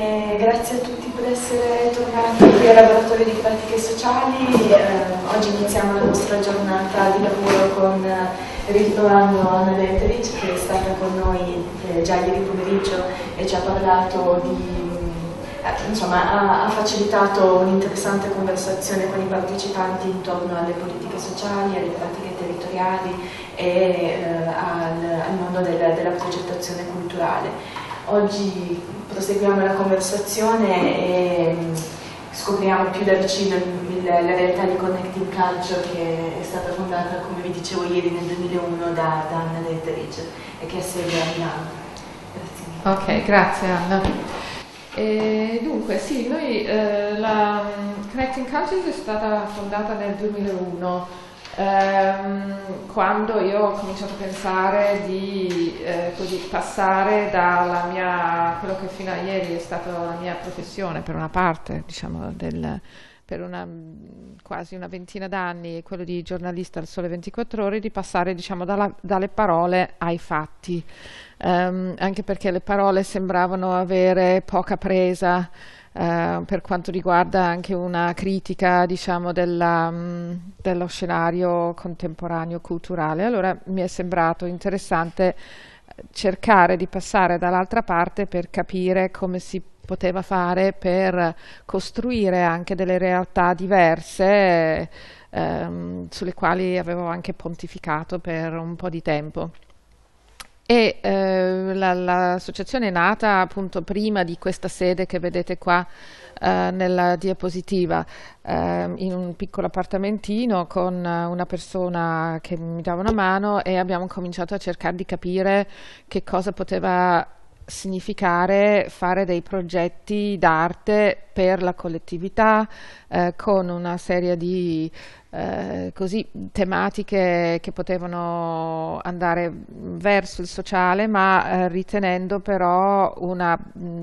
E grazie a tutti per essere tornati qui al laboratorio di pratiche sociali. Eh, oggi iniziamo la nostra giornata di lavoro con eh, ritrovando Anna Leteric che è stata con noi eh, già ieri pomeriggio e ci ha parlato di eh, insomma, ha, ha, facilitato un'interessante conversazione con i partecipanti intorno alle politiche sociali, alle pratiche territoriali e eh, al, al, mondo del, della progettazione culturale. Oggi proseguiamo la conversazione e mm, scopriamo più da vicino la realtà di Connecting Culture che è stata fondata, come vi dicevo ieri, nel 2001 da, da Anna Letteridge e che è sede a Milano. Grazie mille. Ok, grazie Anna. E dunque, sì, noi, eh, la mm, Connecting Cultures è stata fondata nel 2001 Ehm, quando io ho cominciato a pensare di eh, così, passare da quello che fino a ieri è stata la mia professione per una parte, diciamo, del, per una, quasi una ventina d'anni, quello di giornalista al Sole 24 Ore, di passare diciamo, dalla, dalle parole ai fatti, um, anche perché le parole sembravano avere poca presa. Eh, per quanto riguarda anche una critica diciamo, della, mh, mm, dello scenario contemporaneo culturale. Allora mi è sembrato interessante eh, cercare di passare dall'altra parte per capire come si poteva fare per costruire anche delle realtà diverse ehm, sulle quali avevo anche pontificato per un po' di tempo e eh, l'associazione la, è nata appunto prima di questa sede che vedete qua eh, nella diapositiva eh, in un piccolo appartamentino con eh, una persona che mi dava una mano e abbiamo cominciato a cercare di capire che cosa poteva significare fare dei progetti d'arte per la collettività eh, con una serie di eh, così, tematiche che potevano andare verso il sociale ma eh, ritenendo però una mh,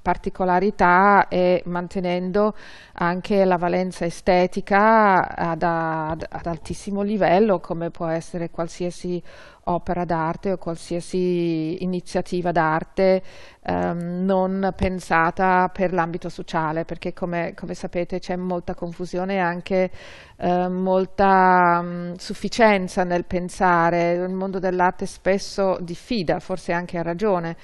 particolarità e mantenendo anche la valenza estetica ad, ad, ad altissimo livello come può essere qualsiasi opera d'arte o qualsiasi iniziativa d'arte ehm, non pensata per l'ambito sociale, perché come, come sapete c'è molta confusione e anche eh, molta mh, mm, sufficienza nel pensare. Il mondo dell'arte spesso diffida, forse anche a ragione,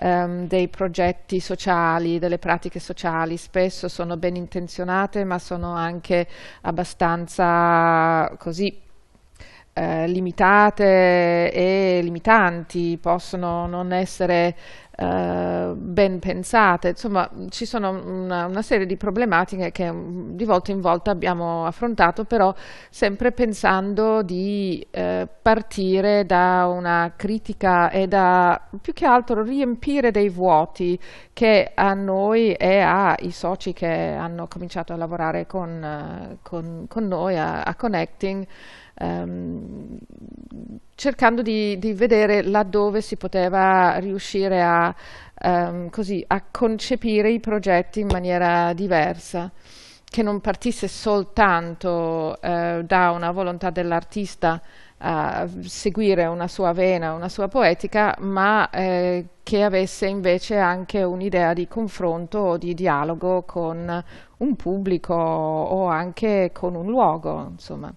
ehm, dei progetti sociali, delle pratiche sociali, spesso sono ben intenzionate ma sono anche abbastanza così eh, limitate e limitanti, possono non essere eh, ben pensate, insomma ci sono una, una serie di problematiche che mm, di volta in volta abbiamo affrontato, però sempre pensando di eh, partire da una critica e da più che altro riempire dei vuoti che a noi e ai soci che hanno cominciato a lavorare con, eh, con, con noi a, a Connecting ehm, cercando di, di, vedere laddove si poteva riuscire a, ehm, così, a concepire i progetti in maniera diversa che non partisse soltanto eh, da una volontà dell'artista a seguire una sua vena, una sua poetica, ma eh, che avesse invece anche un'idea di confronto o di dialogo con un pubblico o anche con un luogo, insomma.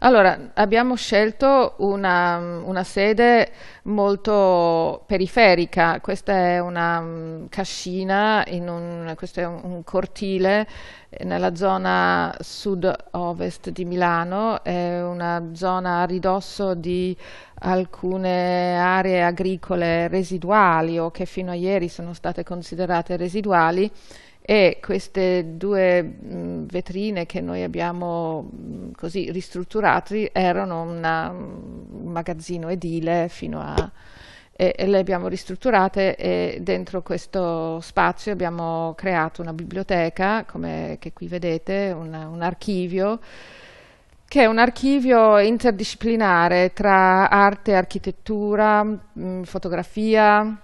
Allora, abbiamo scelto una, una, sede molto periferica, questa è una mm, cascina, un, questo è un, un, cortile eh, nella zona sud-ovest di Milano, è una zona a ridosso di alcune aree agricole residuali o che fino a ieri sono state considerate residuali, e queste due mh, mm, vetrine che noi abbiamo mh, mm, così ristrutturate erano una, mm, un magazzino edile fino a e, e le abbiamo ristrutturate e dentro questo spazio abbiamo creato una biblioteca, come che qui vedete, una, un archivio che è un archivio interdisciplinare tra arte, architettura, mh, fotografia,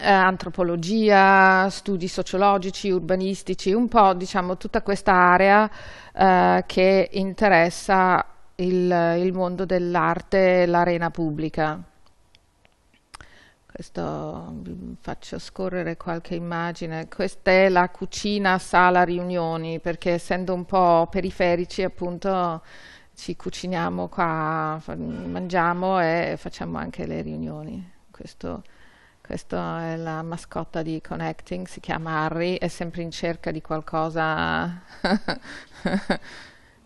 eh, antropologia, studi sociologici, urbanistici, un po' diciamo tutta questa area eh, che interessa il, il mondo dell'arte e l'arena pubblica. Questo vi faccio scorrere qualche immagine. Questa è la cucina sala riunioni, perché essendo un po' periferici appunto ci cuciniamo qua, mangiamo e facciamo anche le riunioni. Questo questa è la mascotta di Connecting, si chiama Harry, è sempre in cerca di qualcosa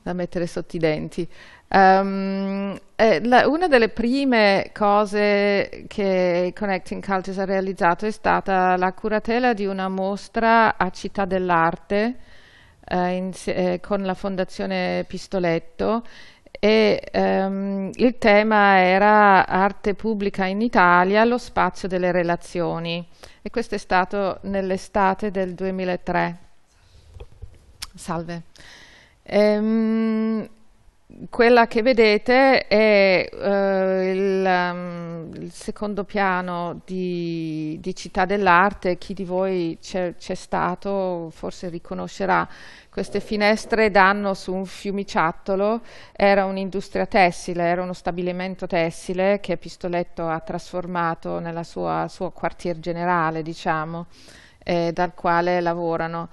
da mettere sotto i denti. Um, la, una delle prime cose che Connecting Cultures ha realizzato è stata la curatela di una mostra a Città dell'Arte eh, eh, con la Fondazione Pistoletto e um, il tema era arte pubblica in Italia, lo spazio delle relazioni e questo è stato nell'estate del 2003. Salve. Um, quella che vedete è eh, il, um, il, secondo piano di, di Città dell'Arte, chi di voi c'è stato forse riconoscerà, queste finestre danno su un fiumiciattolo, era un'industria tessile, era uno stabilimento tessile che Pistoletto ha trasformato nel suo quartier generale, diciamo, eh, dal quale lavorano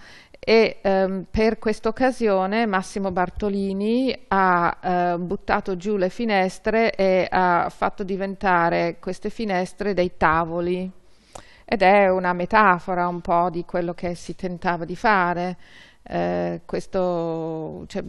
e ehm, per occasione Massimo Bartolini ha eh, buttato giù le finestre e ha fatto diventare queste finestre dei tavoli ed è una metafora un po' di quello che si tentava di fare, eh, questo, cioè,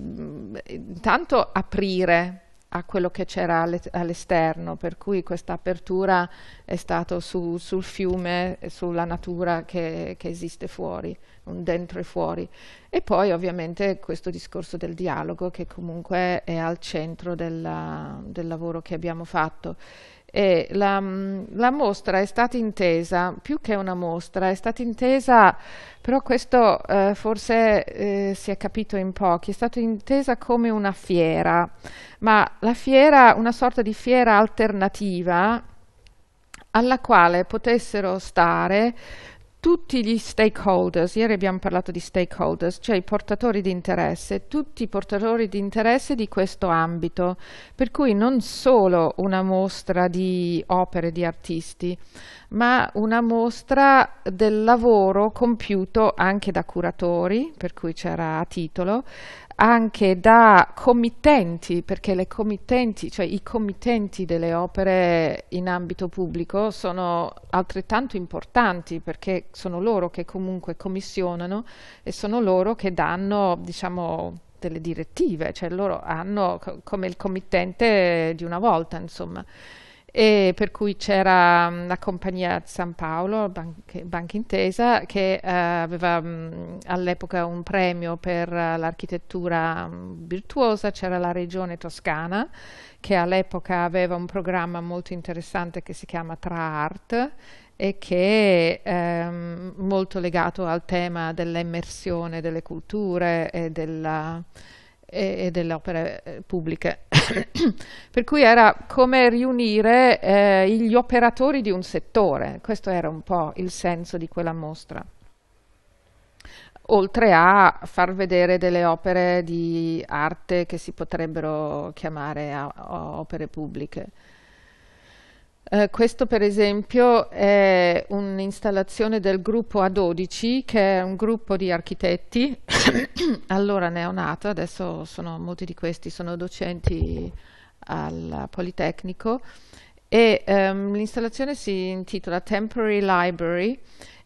intanto aprire a quello che c'era all'esterno, per cui questa apertura è stata su, sul fiume, sulla natura che, che, esiste fuori, dentro e fuori. E poi ovviamente questo discorso del dialogo che comunque è al centro della, del lavoro che abbiamo fatto. E la, la, mostra è stata intesa, più che una mostra, è stata intesa, però questo eh, forse eh, si è capito in pochi, è stata intesa come una fiera, ma la fiera, una sorta di fiera alternativa alla quale potessero stare tutti gli stakeholders, ieri abbiamo parlato di stakeholders, cioè i portatori di interesse, tutti i portatori di interesse di questo ambito, per cui non solo una mostra di opere di artisti, ma una mostra del lavoro compiuto anche da curatori, per cui c'era a titolo, anche da committenti, perché le committenti, cioè i committenti delle opere in ambito pubblico sono altrettanto importanti perché sono loro che comunque commissionano e sono loro che danno, diciamo, delle direttive, cioè loro hanno come il committente di una volta, insomma e per cui c'era mm, la compagnia San Paolo, Banca, Banca Intesa, che eh, aveva mm, all'epoca un premio per l'architettura mm, virtuosa, c'era la regione toscana che all'epoca aveva un programma molto interessante che si chiama Tra Art e che è ehm, molto legato al tema dell'immersione delle culture e, della, e, e delle opere eh, pubbliche. per cui era come riunire eh, gli operatori di un settore, questo era un po' il senso di quella mostra oltre a far vedere delle opere di arte che si potrebbero chiamare opere pubbliche. Eh, questo per esempio è un'installazione del gruppo A12 che è un gruppo di architetti, allora neonato, adesso sono, molti di questi sono docenti al Politecnico e ehm, l'installazione si intitola Temporary Library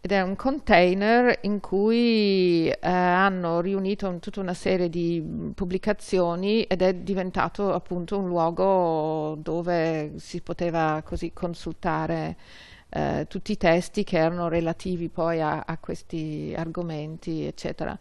ed è un container in cui eh, hanno riunito un, tutta una serie di mm, pubblicazioni ed è diventato appunto un luogo dove si poteva così consultare eh, tutti i testi che erano relativi poi a, a questi argomenti, eccetera.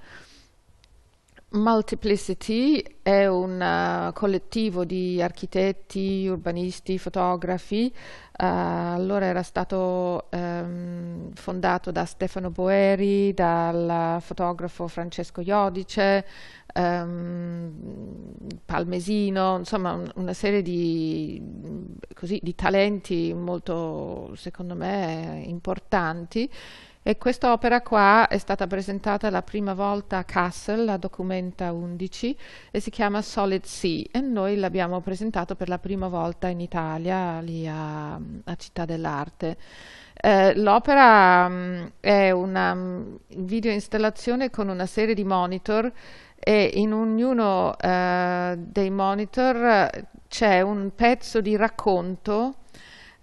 Multiplicity è un uh, collettivo di architetti, urbanisti, fotografi, uh, allora era stato um, fondato da Stefano Boeri, dal fotografo Francesco Iodice, um, Palmesino, insomma un, una serie di, così, di talenti molto, secondo me, importanti e questa opera qua è stata presentata la prima volta a Kassel, la documenta 11, e si chiama Solid Sea e noi l'abbiamo presentato per la prima volta in Italia, lì a, a Città dell'Arte. Eh, l'opera mm, è una mm, video installazione con una serie di monitor e in ognuno eh, dei monitor c'è un pezzo di racconto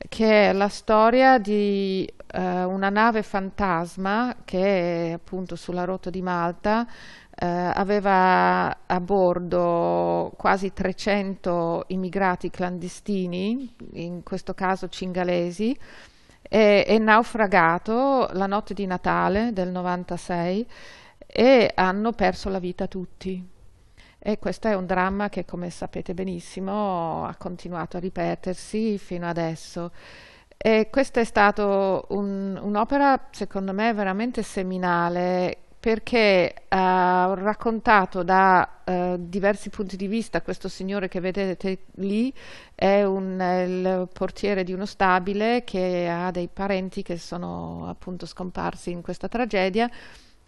che è la storia di eh, una nave fantasma che appunto sulla rotta di Malta eh, aveva a bordo quasi 300 immigrati clandestini, in questo caso cingalesi, e, è naufragato la notte di Natale del 96 e hanno perso la vita tutti. E questo è un dramma che, come sapete benissimo, ha continuato a ripetersi fino adesso. E questa è stata un, un'opera, secondo me, veramente seminale perché ha raccontato da eh, diversi punti di vista questo signore che vedete lì è un, il portiere di uno stabile che ha dei parenti che sono appunto scomparsi in questa tragedia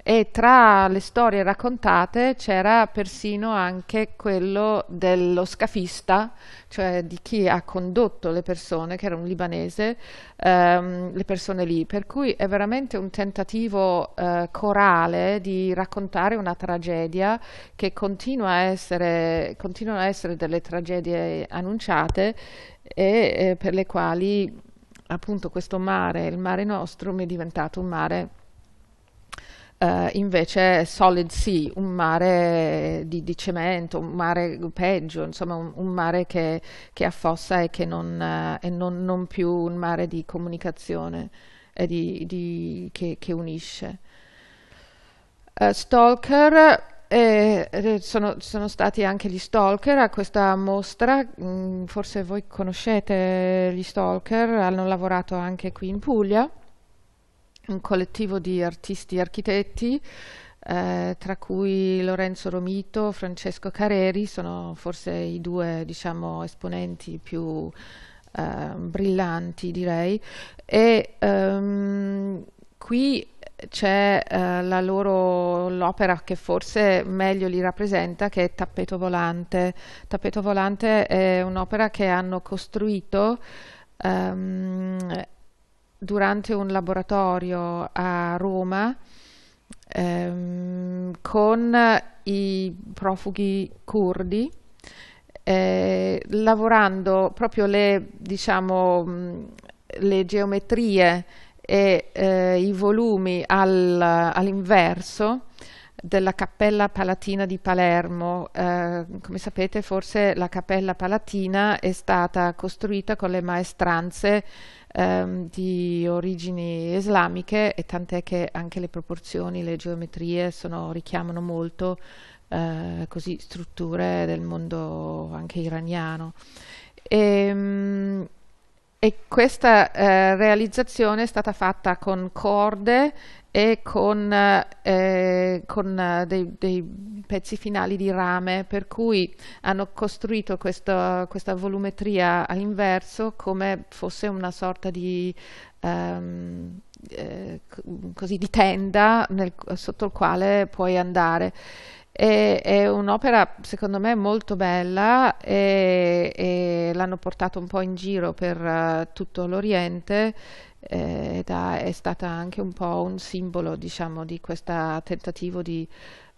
e tra le storie raccontate c'era persino anche quello dello scafista, cioè di chi ha condotto le persone, che era un libanese, ehm, le persone lì, per cui è veramente un tentativo eh, corale di raccontare una tragedia che continua a essere, continuano a essere delle tragedie annunciate e eh, per le quali appunto questo mare, il mare nostrum, è diventato un mare Uh, invece Solid Sea, un mare di, di, cemento, un mare peggio, insomma un, un mare che, che, affossa e che non, uh, e non, non, più un mare di comunicazione e di, di, che, che, unisce. Uh, stalker eh, sono, sono, stati anche gli stalker a questa mostra, mm, forse voi conoscete gli stalker, hanno lavorato anche qui in Puglia un collettivo di artisti e architetti, eh, tra cui Lorenzo Romito, Francesco Careri, sono forse i due diciamo, esponenti più eh, brillanti direi, e ehm, qui c'è eh, l'opera che forse meglio li rappresenta che è Tappeto Volante. Tappeto Volante è un'opera che hanno costruito ehm, durante un laboratorio a Roma ehm, con i profughi curdi, eh, lavorando proprio le, diciamo, mm, le geometrie e eh, i volumi al, all'inverso della Cappella Palatina di Palermo. Eh, come sapete forse la Cappella Palatina è stata costruita con le maestranze ehm, di origini islamiche e tant'è che anche le proporzioni, le geometrie sono, richiamano molto eh, così, strutture del mondo anche iraniano. E, ehm, mh, e questa eh, realizzazione è stata fatta con corde e con, eh, con eh, dei, dei, pezzi finali di rame, per cui hanno costruito questo, questa volumetria all'inverso come fosse una sorta di, ehm, eh, così, di tenda nel, sotto il quale puoi andare. E, è un'opera secondo me molto bella e, e l'hanno portato un po' in giro per uh, tutto l'Oriente ed è stata anche un po' un simbolo diciamo, di questo tentativo di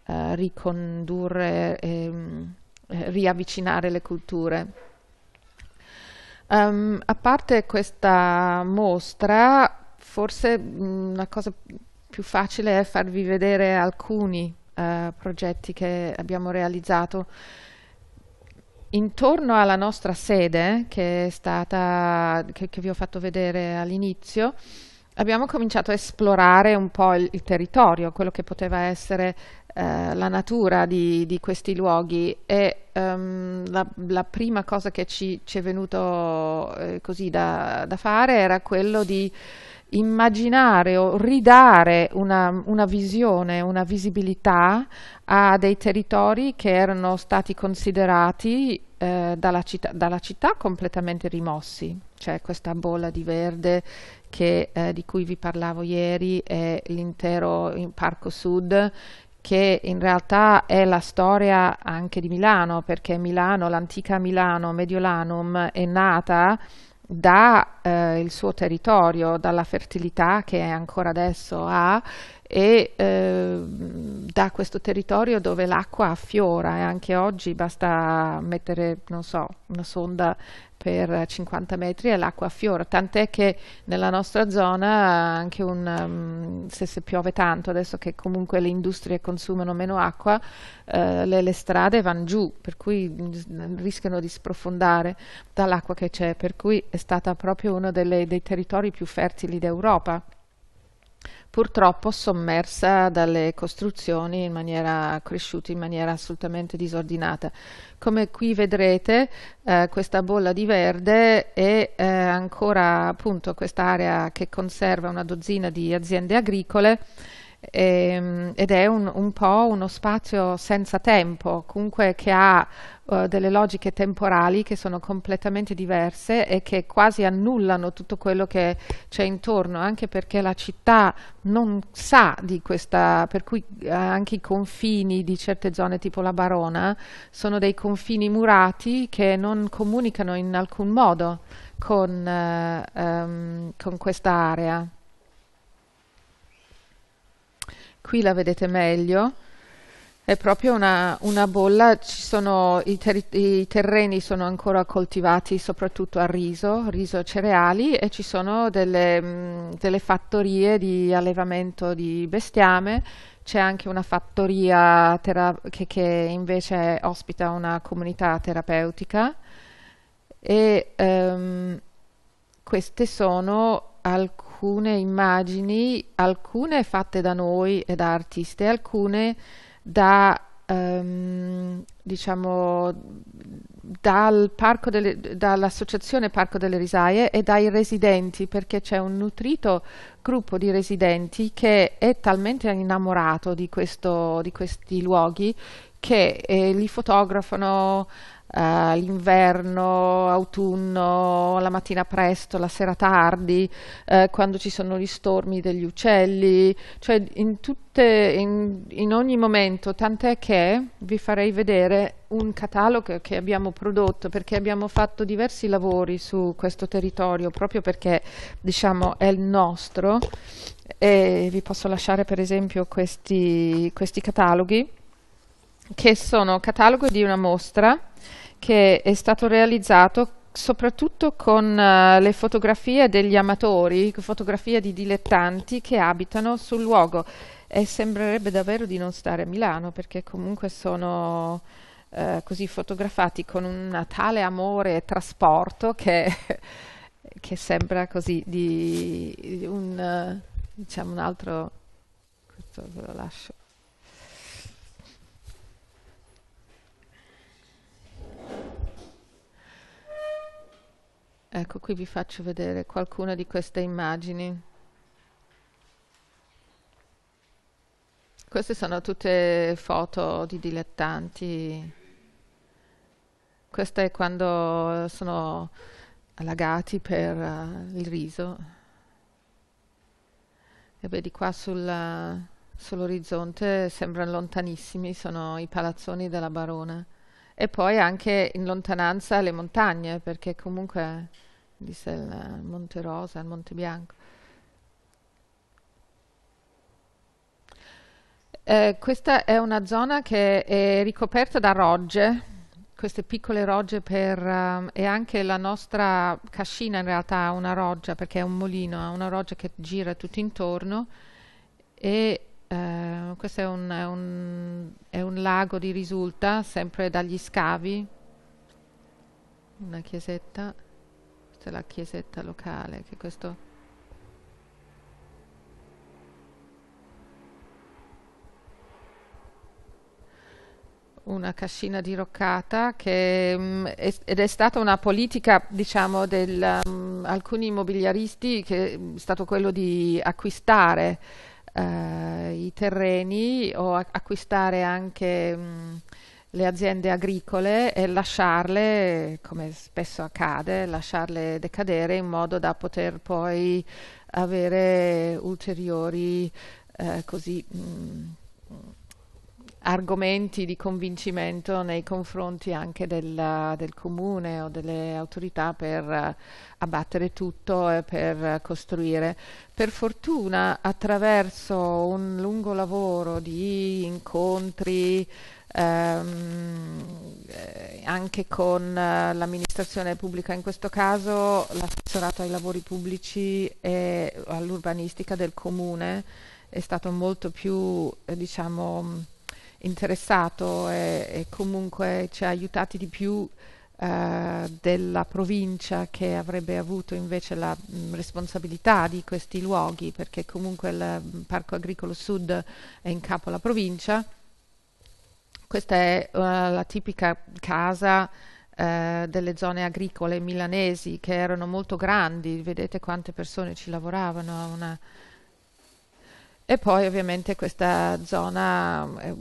uh, ricondurre e um, eh, riavvicinare le culture. Um, a parte questa mostra, forse una cosa più facile è farvi vedere alcuni uh, progetti che abbiamo realizzato intorno alla nostra sede, che è stata, che, che vi ho fatto vedere all'inizio, abbiamo cominciato a esplorare un po' il, il territorio, quello che poteva essere eh, la natura di, di, questi luoghi e um, la, la, prima cosa che ci, ci è venuto eh, così da, da, fare era quello di immaginare o ridare una, una, visione, una visibilità a dei territori che erano stati considerati eh, dalla, città, dalla, città, completamente rimossi. C'è questa bolla di verde che, eh, di cui vi parlavo ieri e l'intero Parco Sud che in realtà è la storia anche di Milano, perché Milano, l'antica Milano, Mediolanum, è nata dal eh, suo territorio, dalla fertilità che ancora adesso ha e eh, da questo territorio dove l'acqua affiora e anche oggi basta mettere, non so, una sonda per 50 metri e l'acqua affiora, tant'è che nella nostra zona anche un, um, se, se, piove tanto, adesso che comunque le industrie consumano meno acqua, eh, le, le, strade vanno giù, per cui rischiano di sprofondare dall'acqua che c'è, per cui è stata proprio uno delle, dei territori più fertili d'Europa purtroppo sommersa dalle costruzioni in maniera cresciuta in maniera assolutamente disordinata. Come qui vedrete eh, questa bolla di verde è eh, ancora appunto quest'area che conserva una dozzina di aziende agricole Ehm, ed è un, un, po' uno spazio senza tempo, comunque che ha eh, delle logiche temporali che sono completamente diverse e che quasi annullano tutto quello che c'è intorno, anche perché la città non sa di questa, per cui eh, anche i confini di certe zone tipo la Barona sono dei confini murati che non comunicano in alcun modo con, eh, ehm, con questa area. qui la vedete meglio, è proprio una, una bolla, sono, i, ter i, terreni sono ancora coltivati soprattutto a riso, riso e cereali e ci sono delle, mh, mm, delle fattorie di allevamento di bestiame, c'è anche una fattoria che, che, invece ospita una comunità terapeutica e um, queste sono alcune alcune immagini, alcune fatte da noi e da artisti, alcune da ehm, diciamo dal parco delle, dall'associazione Parco delle Risaie e dai residenti perché c'è un nutrito gruppo di residenti che è talmente innamorato di, questo, di questi luoghi che eh, li fotografano, uh, l'inverno, autunno, la mattina presto, la sera tardi, uh, quando ci sono gli stormi degli uccelli, cioè in, tutte, in, in ogni momento, tant'è che vi farei vedere un catalogo che abbiamo prodotto perché abbiamo fatto diversi lavori su questo territorio proprio perché diciamo è il nostro e vi posso lasciare per esempio questi, questi cataloghi che sono catalogo di una mostra che è stato realizzato soprattutto con uh, le fotografie degli amatori, fotografie di dilettanti che abitano sul luogo e sembrerebbe davvero di non stare a Milano perché comunque sono uh, così fotografati con un tale amore e trasporto che, che sembra così di, un, uh, diciamo un altro questo ve lo lascio Ecco, qui vi faccio vedere qualcuna di queste immagini. Queste sono tutte foto di dilettanti. Questa è quando sono allagati per uh, il riso. E vedi qua sull'orizzonte sembrano lontanissimi, sono i palazzoni della barona e poi anche in lontananza le montagne, perché comunque disse il Monte Rosa, il Monte Bianco. Eh, questa è una zona che è ricoperta da rogge, queste piccole rogge per, um, e anche la nostra cascina in realtà ha una roggia perché è un molino, ha una roggia che gira tutto intorno e eh, questo è un, è, un, è un, lago di risulta, sempre dagli scavi, una chiesetta, questa è la chiesetta locale, che questo... una cascina diroccata che, mh, mm, è, ed è stata una politica diciamo di mm, alcuni immobiliaristi che mm, è stato quello di acquistare eh, i terreni o acquistare anche mh, mm, le aziende agricole e lasciarle, come spesso accade, lasciarle decadere in modo da poter poi avere ulteriori eh, così, mh, mm, argomenti di convincimento nei confronti anche del, del comune o delle autorità per eh, abbattere tutto e per costruire. Per fortuna attraverso un lungo lavoro di incontri ehm, eh, anche con eh, l'amministrazione pubblica, in questo caso l'assessorato ai lavori pubblici e all'urbanistica del comune è stato molto più eh, diciamo, interessato e, e comunque ci ha aiutati di più eh, della provincia che avrebbe avuto invece la mh, mm, responsabilità di questi luoghi perché comunque il mh, mm, Parco Agricolo Sud è in capo alla provincia. Questa è uh, la tipica casa eh, delle zone agricole milanesi che erano molto grandi, vedete quante persone ci lavoravano, una, e poi ovviamente questa zona eh,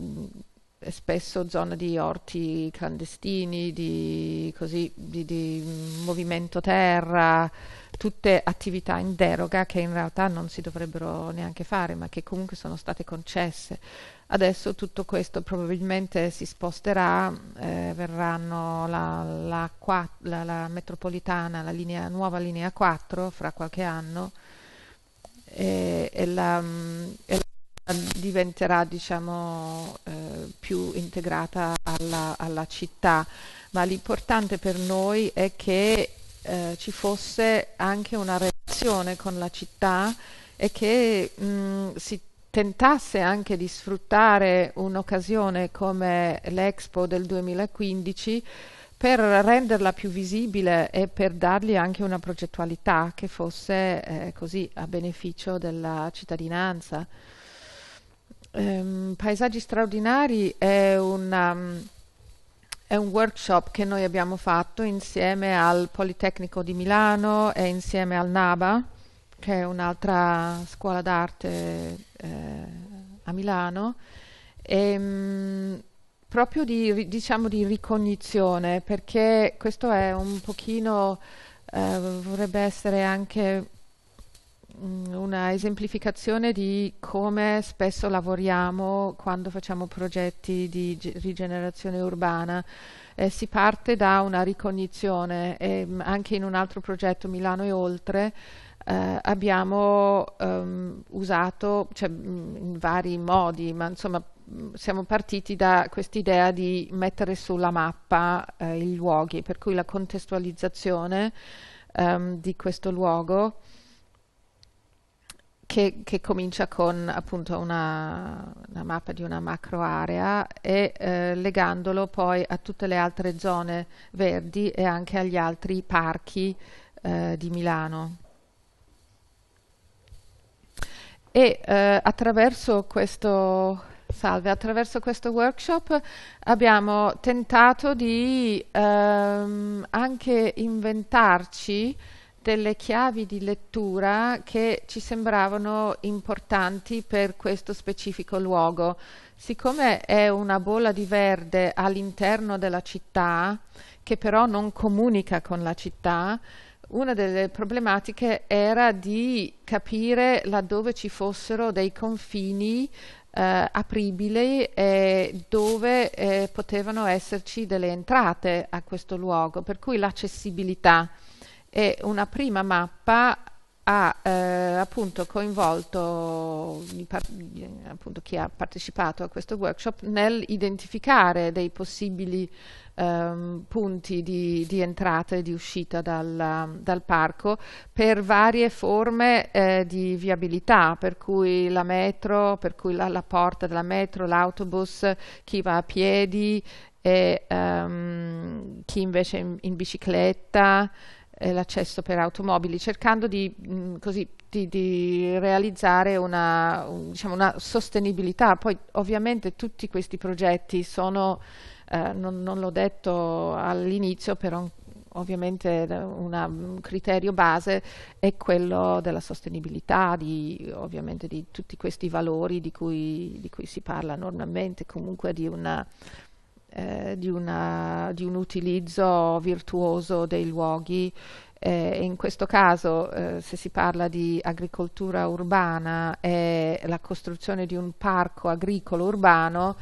è spesso zona di orti clandestini, di, così, di, di, movimento terra, tutte attività in deroga che in realtà non si dovrebbero neanche fare, ma che comunque sono state concesse. Adesso tutto questo probabilmente si sposterà, eh, verranno la, la, la, la metropolitana, la linea, nuova linea 4 fra qualche anno e, e, la, mm, e la diventerà diciamo, eh, più integrata alla, alla città, ma l'importante per noi è che eh, ci fosse anche una relazione con la città e che mh, mm, si tentasse anche di sfruttare un'occasione come l'Expo del 2015 per renderla più visibile e per dargli anche una progettualità che fosse eh, così a beneficio della cittadinanza. Ehm, Paesaggi straordinari è, una, mm, è un workshop che noi abbiamo fatto insieme al Politecnico di Milano e insieme al NABA, che è un'altra scuola d'arte eh, a Milano. E, ehm, proprio di, diciamo, di ricognizione, perché questo è un pochino, eh, vorrebbe essere anche mm, una esemplificazione di come spesso lavoriamo quando facciamo progetti di rigenerazione urbana. Eh, si parte da una ricognizione e mm, anche in un altro progetto Milano e oltre eh, abbiamo ehm, usato cioè, mm, in vari modi, ma insomma siamo partiti da quest'idea di mettere sulla mappa eh, i luoghi, per cui la contestualizzazione ehm, di questo luogo che, che, comincia con appunto una, una, mappa di una macro area e eh, legandolo poi a tutte le altre zone verdi e anche agli altri parchi eh, di Milano. E eh, attraverso questo Salve, attraverso questo workshop abbiamo tentato di ehm, anche inventarci delle chiavi di lettura che ci sembravano importanti per questo specifico luogo. Siccome è una bolla di verde all'interno della città, che però non comunica con la città, una delle problematiche era di capire laddove ci fossero dei confini eh, apribili eh, dove eh, potevano esserci delle entrate a questo luogo, per cui l'accessibilità è una prima mappa ha eh, appunto coinvolto eh, appunto, chi ha partecipato a questo workshop nell'identificare dei possibili ehm, punti di, di, entrata e di uscita dal, dal parco per varie forme eh, di viabilità, per cui la metro, per cui la, la porta della metro, l'autobus, chi va a piedi e ehm, chi invece in, in bicicletta. Eh, l'accesso per automobili, cercando di, mh, mm, così, di, di realizzare una, un, diciamo, una, sostenibilità. Poi ovviamente tutti questi progetti sono, eh, non, non l'ho detto all'inizio, però ovviamente una, un criterio base è quello della sostenibilità, di, ovviamente di tutti questi valori di cui, di cui si parla normalmente, comunque di una eh, di, una, di, un utilizzo virtuoso dei luoghi. Eh, in questo caso, eh, se si parla di agricoltura urbana, e la costruzione di un parco agricolo urbano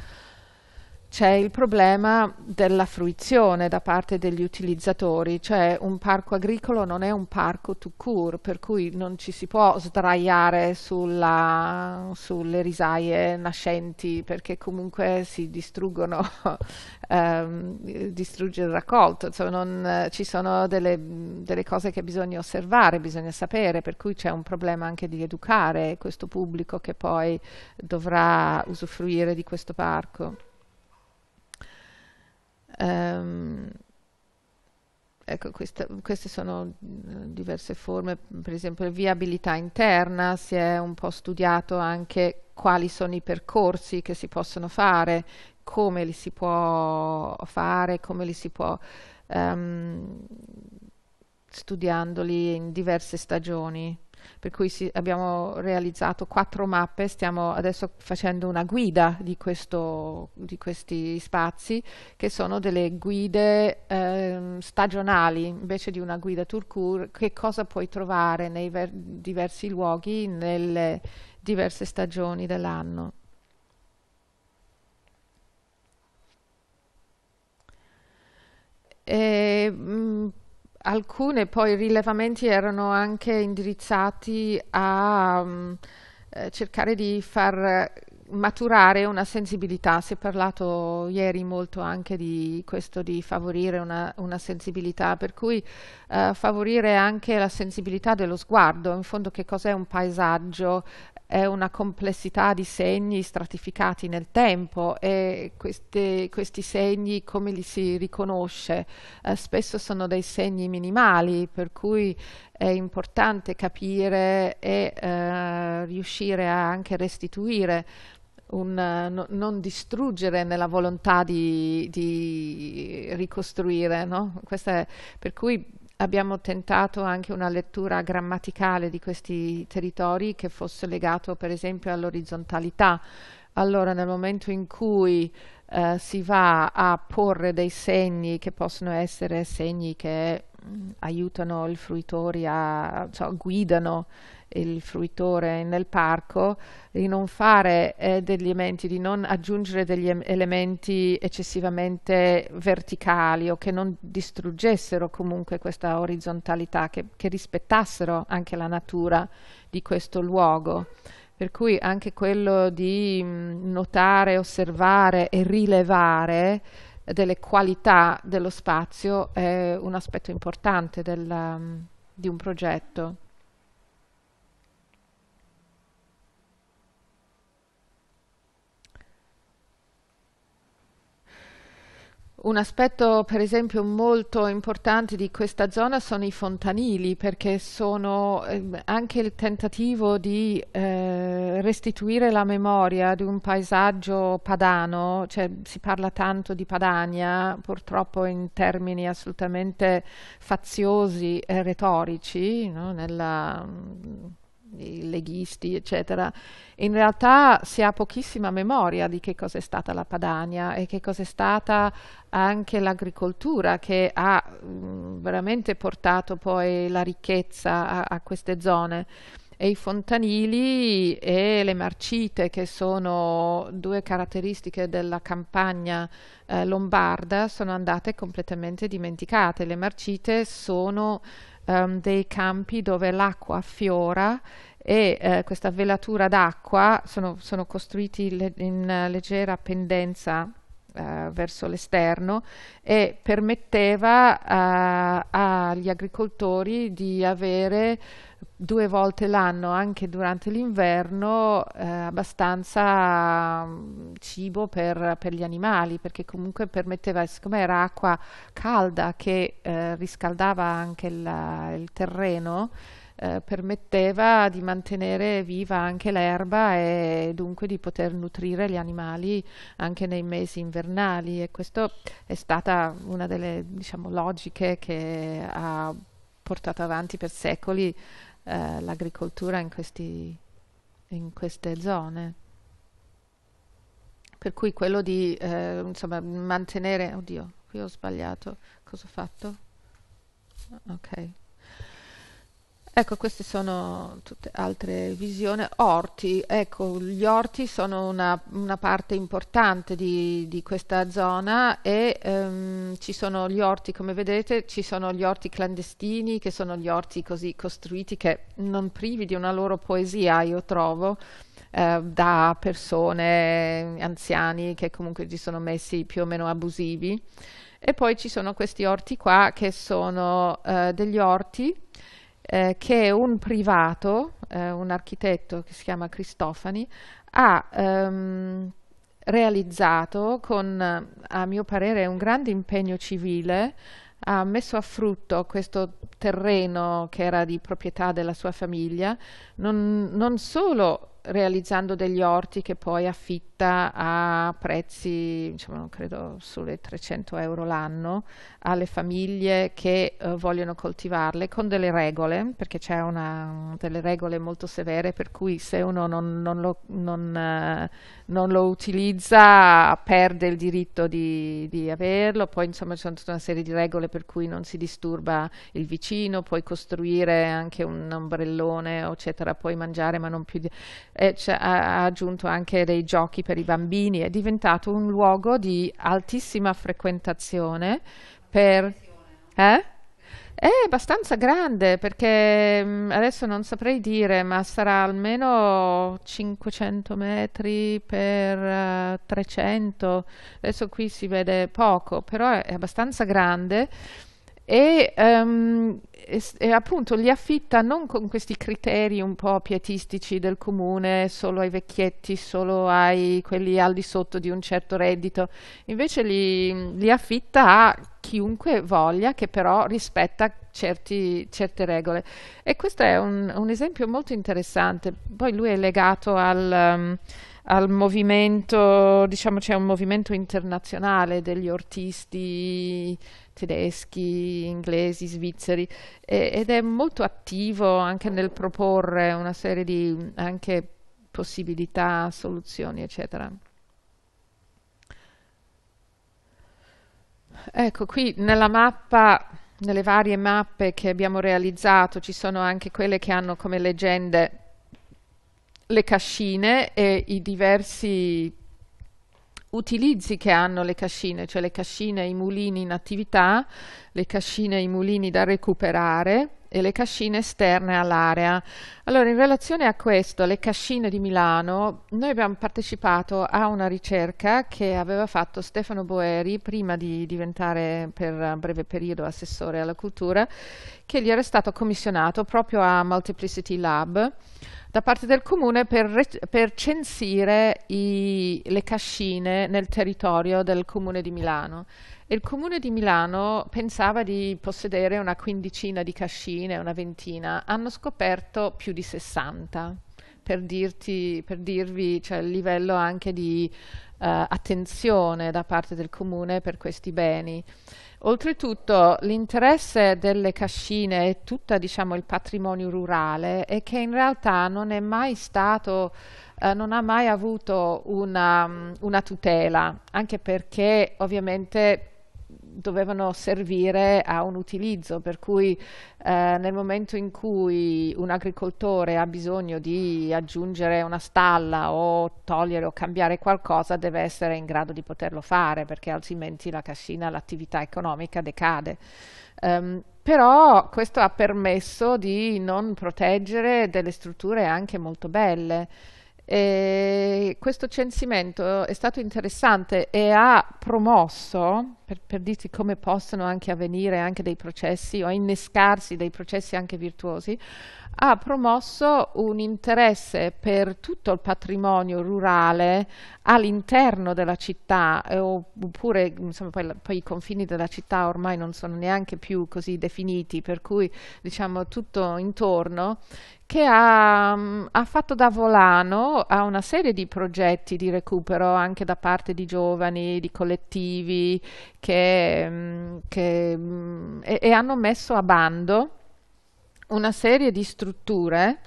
c'è il problema della fruizione da parte degli utilizzatori, cioè un parco agricolo non è un parco to cure, per cui non ci si può sdraiare sulla, sulle risaie nascenti perché comunque si distruggono, ehm, distrugge il raccolto, cioè non, ci sono delle, delle cose che bisogna osservare, bisogna sapere, per cui c'è un problema anche di educare questo pubblico che poi dovrà usufruire di questo parco. Um, ecco, questa, queste sono mm, diverse forme, per esempio viabilità interna, si è un po' studiato anche quali sono i percorsi che si possono fare, come li si può fare, come li si può um, studiandoli in diverse stagioni per cui si, abbiamo realizzato quattro mappe, stiamo adesso facendo una guida di, questo, di questi spazi che sono delle guide eh, stagionali invece di una guida tour cour, che cosa puoi trovare nei diversi luoghi nelle diverse stagioni dell'anno. E, mh, mm, alcune poi rilevamenti erano anche indirizzati a um, cercare di far maturare una sensibilità, si è parlato ieri molto anche di questo di favorire una, una sensibilità, per cui eh, favorire anche la sensibilità dello sguardo, in fondo che cos'è un paesaggio, eh, una complessità di segni stratificati nel tempo e queste, questi segni come li si riconosce? Eh, spesso sono dei segni minimali per cui è importante capire e eh, riuscire a anche restituire un, no, non distruggere nella volontà di, di ricostruire, no? è, per cui abbiamo tentato anche una lettura grammaticale di questi territori che fosse legato per esempio all'orizzontalità. Allora nel momento in cui eh, si va a porre dei segni che possono essere segni che aiutano il fruitore a, cioè, guidano il fruitore nel parco di non fare eh, degli elementi, di non aggiungere degli elementi eccessivamente verticali o che non distruggessero comunque questa orizzontalità, che, che rispettassero anche la natura di questo luogo. Per cui anche quello di mm, notare, osservare e rilevare delle qualità dello spazio è un aspetto importante della, um, di un progetto. Un aspetto per esempio molto importante di questa zona sono i fontanili perché sono eh, anche il tentativo di eh, restituire la memoria di un paesaggio padano, cioè si parla tanto di Padania, purtroppo in termini assolutamente faziosi e retorici, no? Nella, mm, i leghisti, eccetera. In realtà si ha pochissima memoria di che cos'è stata la Padania e che cos'è stata anche l'agricoltura che ha mh, mm, veramente portato poi la ricchezza a, a queste zone e i fontanili e le marcite che sono due caratteristiche della campagna eh, lombarda sono andate completamente dimenticate. Le marcite sono um, dei campi dove l'acqua affiora e eh, questa velatura d'acqua sono, sono, costruiti le, in leggera pendenza eh, verso l'esterno e permetteva uh, agli agricoltori di avere due volte l'anno, anche durante l'inverno, eh, abbastanza mm, cibo per, per, gli animali, perché comunque permetteva, siccome era acqua calda che eh, riscaldava anche la, il terreno, eh, permetteva di mantenere viva anche l'erba e dunque di poter nutrire gli animali anche nei mesi invernali e questa è stata una delle diciamo, logiche che ha portato avanti per secoli eh, l'agricoltura in, questi, in queste zone. Per cui quello di eh, insomma, mantenere... Oddio, qui ho sbagliato. Cosa ho fatto? Ok. Ecco, queste sono tutte altre visioni. Orti, ecco, gli orti sono una, una parte importante di, di, questa zona e ehm, ci sono gli orti, come vedete, ci sono gli orti clandestini, che sono gli orti così costruiti, che non privi di una loro poesia, io trovo, eh, da persone, anziani, che comunque ci sono messi più o meno abusivi. E poi ci sono questi orti qua, che sono eh, degli orti eh, che un privato, eh, un architetto che si chiama Cristofani, ha ehm, realizzato con, a mio parere, un grande impegno civile, ha messo a frutto questo terreno che era di proprietà della sua famiglia, non, non solo realizzando degli orti che poi affitta a prezzi, insomma, non credo sulle 300 euro l'anno, alle famiglie che eh, vogliono coltivarle con delle regole, perché c'è una, delle regole molto severe per cui se uno non, non, lo, non, eh, non lo, utilizza perde il diritto di, di averlo, poi insomma ci sono tutta una serie di regole per cui non si disturba il vicino, puoi costruire anche un ombrellone, eccetera, puoi mangiare ma non più... Di eh, ha aggiunto anche dei giochi per i bambini, è diventato un luogo di altissima frequentazione per... Eh? È abbastanza grande perché mm, adesso non saprei dire, ma sarà almeno 500 metri per uh, eh, 300. Adesso qui si vede poco, però è abbastanza grande e, um, e, e, appunto li affitta non con questi criteri un po' pietistici del comune, solo ai vecchietti, solo ai quelli al di sotto di un certo reddito, invece li, li affitta a chiunque voglia che però rispetta certi, certe regole. E questo è un, un, esempio molto interessante, poi lui è legato al... Um, al movimento, diciamo c'è un movimento internazionale degli ortisti tedeschi, inglesi, svizzeri e, ed è molto attivo anche nel proporre una serie di anche possibilità, soluzioni, eccetera. Ecco, qui nella mappa, nelle varie mappe che abbiamo realizzato, ci sono anche quelle che hanno come leggende le cascine e i diversi utilizzi che hanno le cascine, cioè le cascine e i mulini in attività, le cascine e i mulini da recuperare e le cascine esterne all'area. Allora, in relazione a questo, alle cascine di Milano, noi abbiamo partecipato a una ricerca che aveva fatto Stefano Boeri prima di diventare per un breve periodo assessore alla cultura, che gli era stato commissionato proprio a Multiplicity Lab da parte del comune per, per censire i, le cascine nel territorio del comune di Milano. il comune di Milano pensava di possedere una quindicina di cascine, una ventina, hanno scoperto più di di 60, per, dirti, per dirvi cioè, il livello anche di eh, attenzione da parte del comune per questi beni. Oltretutto l'interesse delle cascine e tutto diciamo, il patrimonio rurale è che in realtà non è mai stato, eh, non ha mai avuto una, una tutela, anche perché ovviamente dovevano servire a un utilizzo, per cui eh, nel momento in cui un agricoltore ha bisogno di aggiungere una stalla o togliere o cambiare qualcosa deve essere in grado di poterlo fare perché altrimenti la cascina, l'attività economica decade. Um, però questo ha permesso di non proteggere delle strutture anche molto belle. E questo censimento è stato interessante e ha promosso per, per dirti come possono anche avvenire anche dei processi o innescarsi dei processi anche virtuosi, ha promosso un interesse per tutto il patrimonio rurale all'interno della città, eh, oppure insomma, poi, poi, i confini della città ormai non sono neanche più così definiti, per cui diciamo tutto intorno, che ha, mm, ha fatto da volano a una serie di progetti di recupero anche da parte di giovani, di collettivi che, mm, che, mm, e, e, hanno messo a bando una serie di strutture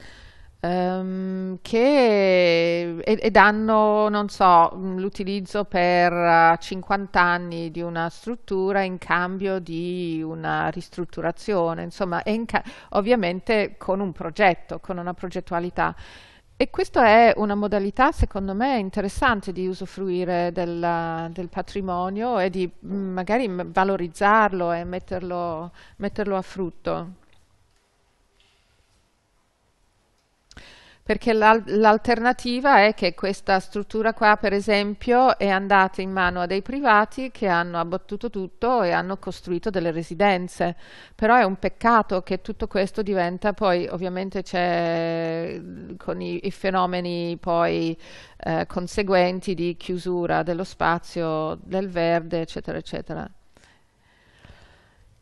um, che e, ed hanno, non so, l'utilizzo per 50 eh, anni di una struttura in cambio di una ristrutturazione, insomma, ovviamente con un progetto, con una progettualità. E questa è una modalità, secondo me, interessante di usufruire della, del patrimonio e di magari valorizzarlo e metterlo, metterlo a frutto. perché l'alternativa è che questa struttura qua per esempio è andata in mano a dei privati che hanno abbattuto tutto e hanno costruito delle residenze però è un peccato che tutto questo diventa poi ovviamente c'è con i, i, fenomeni poi eh, conseguenti di chiusura dello spazio del verde eccetera eccetera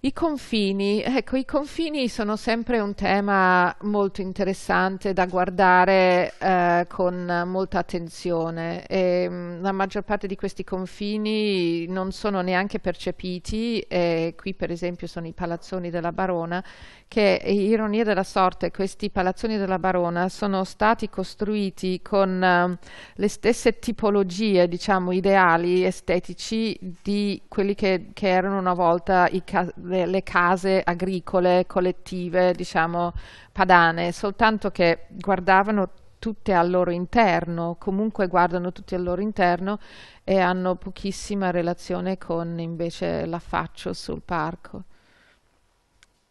i confini, ecco, i confini sono sempre un tema molto interessante da guardare eh, con molta attenzione. E, ehm, la maggior parte di questi confini non sono neanche percepiti, e qui per esempio sono i palazzoni della Barona, che eh, ironia della sorte, questi palazzoni della Barona sono stati costruiti con eh, le stesse tipologie, diciamo, ideali estetici di quelli che, che erano una volta i casi le, le case agricole collettive, diciamo, padane, soltanto che guardavano tutte al loro interno, comunque guardano tutte al loro interno e hanno pochissima relazione con invece l'affaccio sul parco.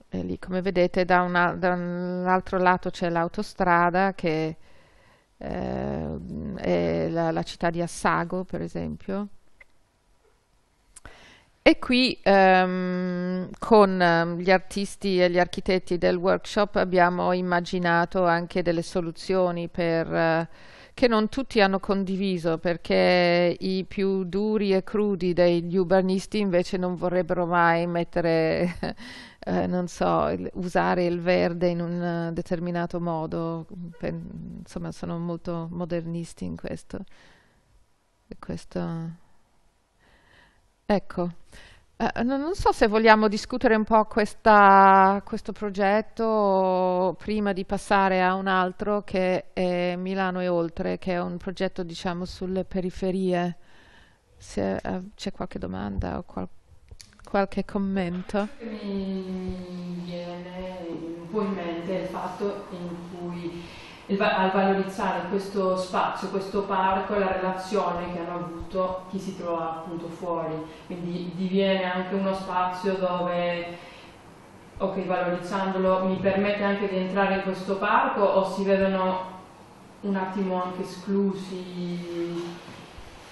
E lì, come vedete, da, una, da un altro lato c'è l'autostrada che eh, è la, la città di Assago, per esempio. E qui ehm, con ehm, gli artisti e gli architetti del workshop abbiamo immaginato anche delle soluzioni per, eh, che non tutti hanno condiviso perché i più duri e crudi degli urbanisti invece non vorrebbero mai mettere, eh, non so, il, usare il verde in un eh, determinato modo. Per, insomma, sono molto modernisti in questo. E questo Ecco, eh, non so se vogliamo discutere un po' questa, questo progetto prima di passare a un altro che è Milano e oltre, che è un progetto diciamo sulle periferie. Se eh, c'è qualche domanda o qual qualche commento. Mi viene un po' in mente il fatto in cui a valorizzare questo spazio, questo parco e la relazione che hanno avuto chi si trova appunto fuori, quindi diviene anche uno spazio dove ok valorizzandolo mi permette anche di entrare in questo parco o si vedono un attimo anche esclusi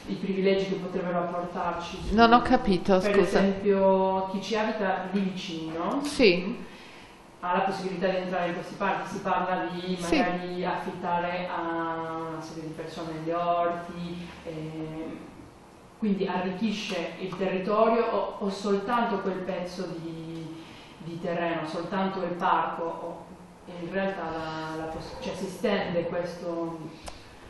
i privilegi che potrebbero apportarci? Non ho capito, per scusa. Per esempio chi ci abita di vicino. Sì ha la possibilità di entrare in questi parchi, si parla di magari sì. affittare a una serie di persone gli orti, eh, quindi arricchisce il territorio o, o soltanto quel pezzo di, di, terreno, soltanto il parco, o, in realtà la, la cioè, si stende questo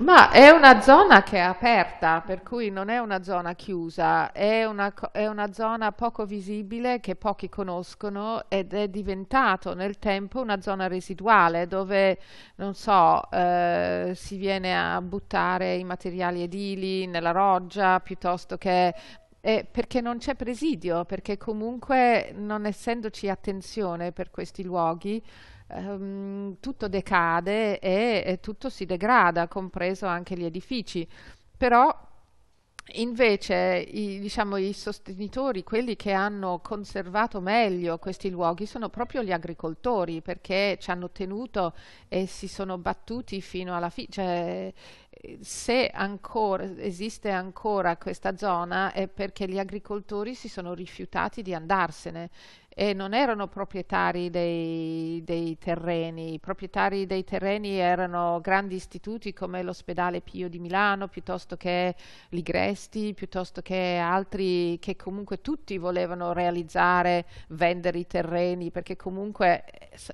ma è una zona che è aperta, per cui non è una zona chiusa, è una, è una, zona poco visibile che pochi conoscono ed è diventato nel tempo una zona residuale dove, non so, eh, si viene a buttare i materiali edili nella roggia piuttosto che eh, perché non c'è presidio, perché comunque non essendoci attenzione per questi luoghi, ehm, tutto decade e, e tutto si degrada, compreso anche gli edifici. Però Invece i, diciamo, i, sostenitori, quelli che hanno conservato meglio questi luoghi, sono proprio gli agricoltori perché ci hanno tenuto e si sono battuti fino alla fine. Cioè, se ancora, esiste ancora questa zona è perché gli agricoltori si sono rifiutati di andarsene e non erano proprietari dei, dei, terreni, i proprietari dei terreni erano grandi istituti come l'ospedale Pio di Milano, piuttosto che l'Igresti, piuttosto che altri che comunque tutti volevano realizzare, vendere i terreni perché comunque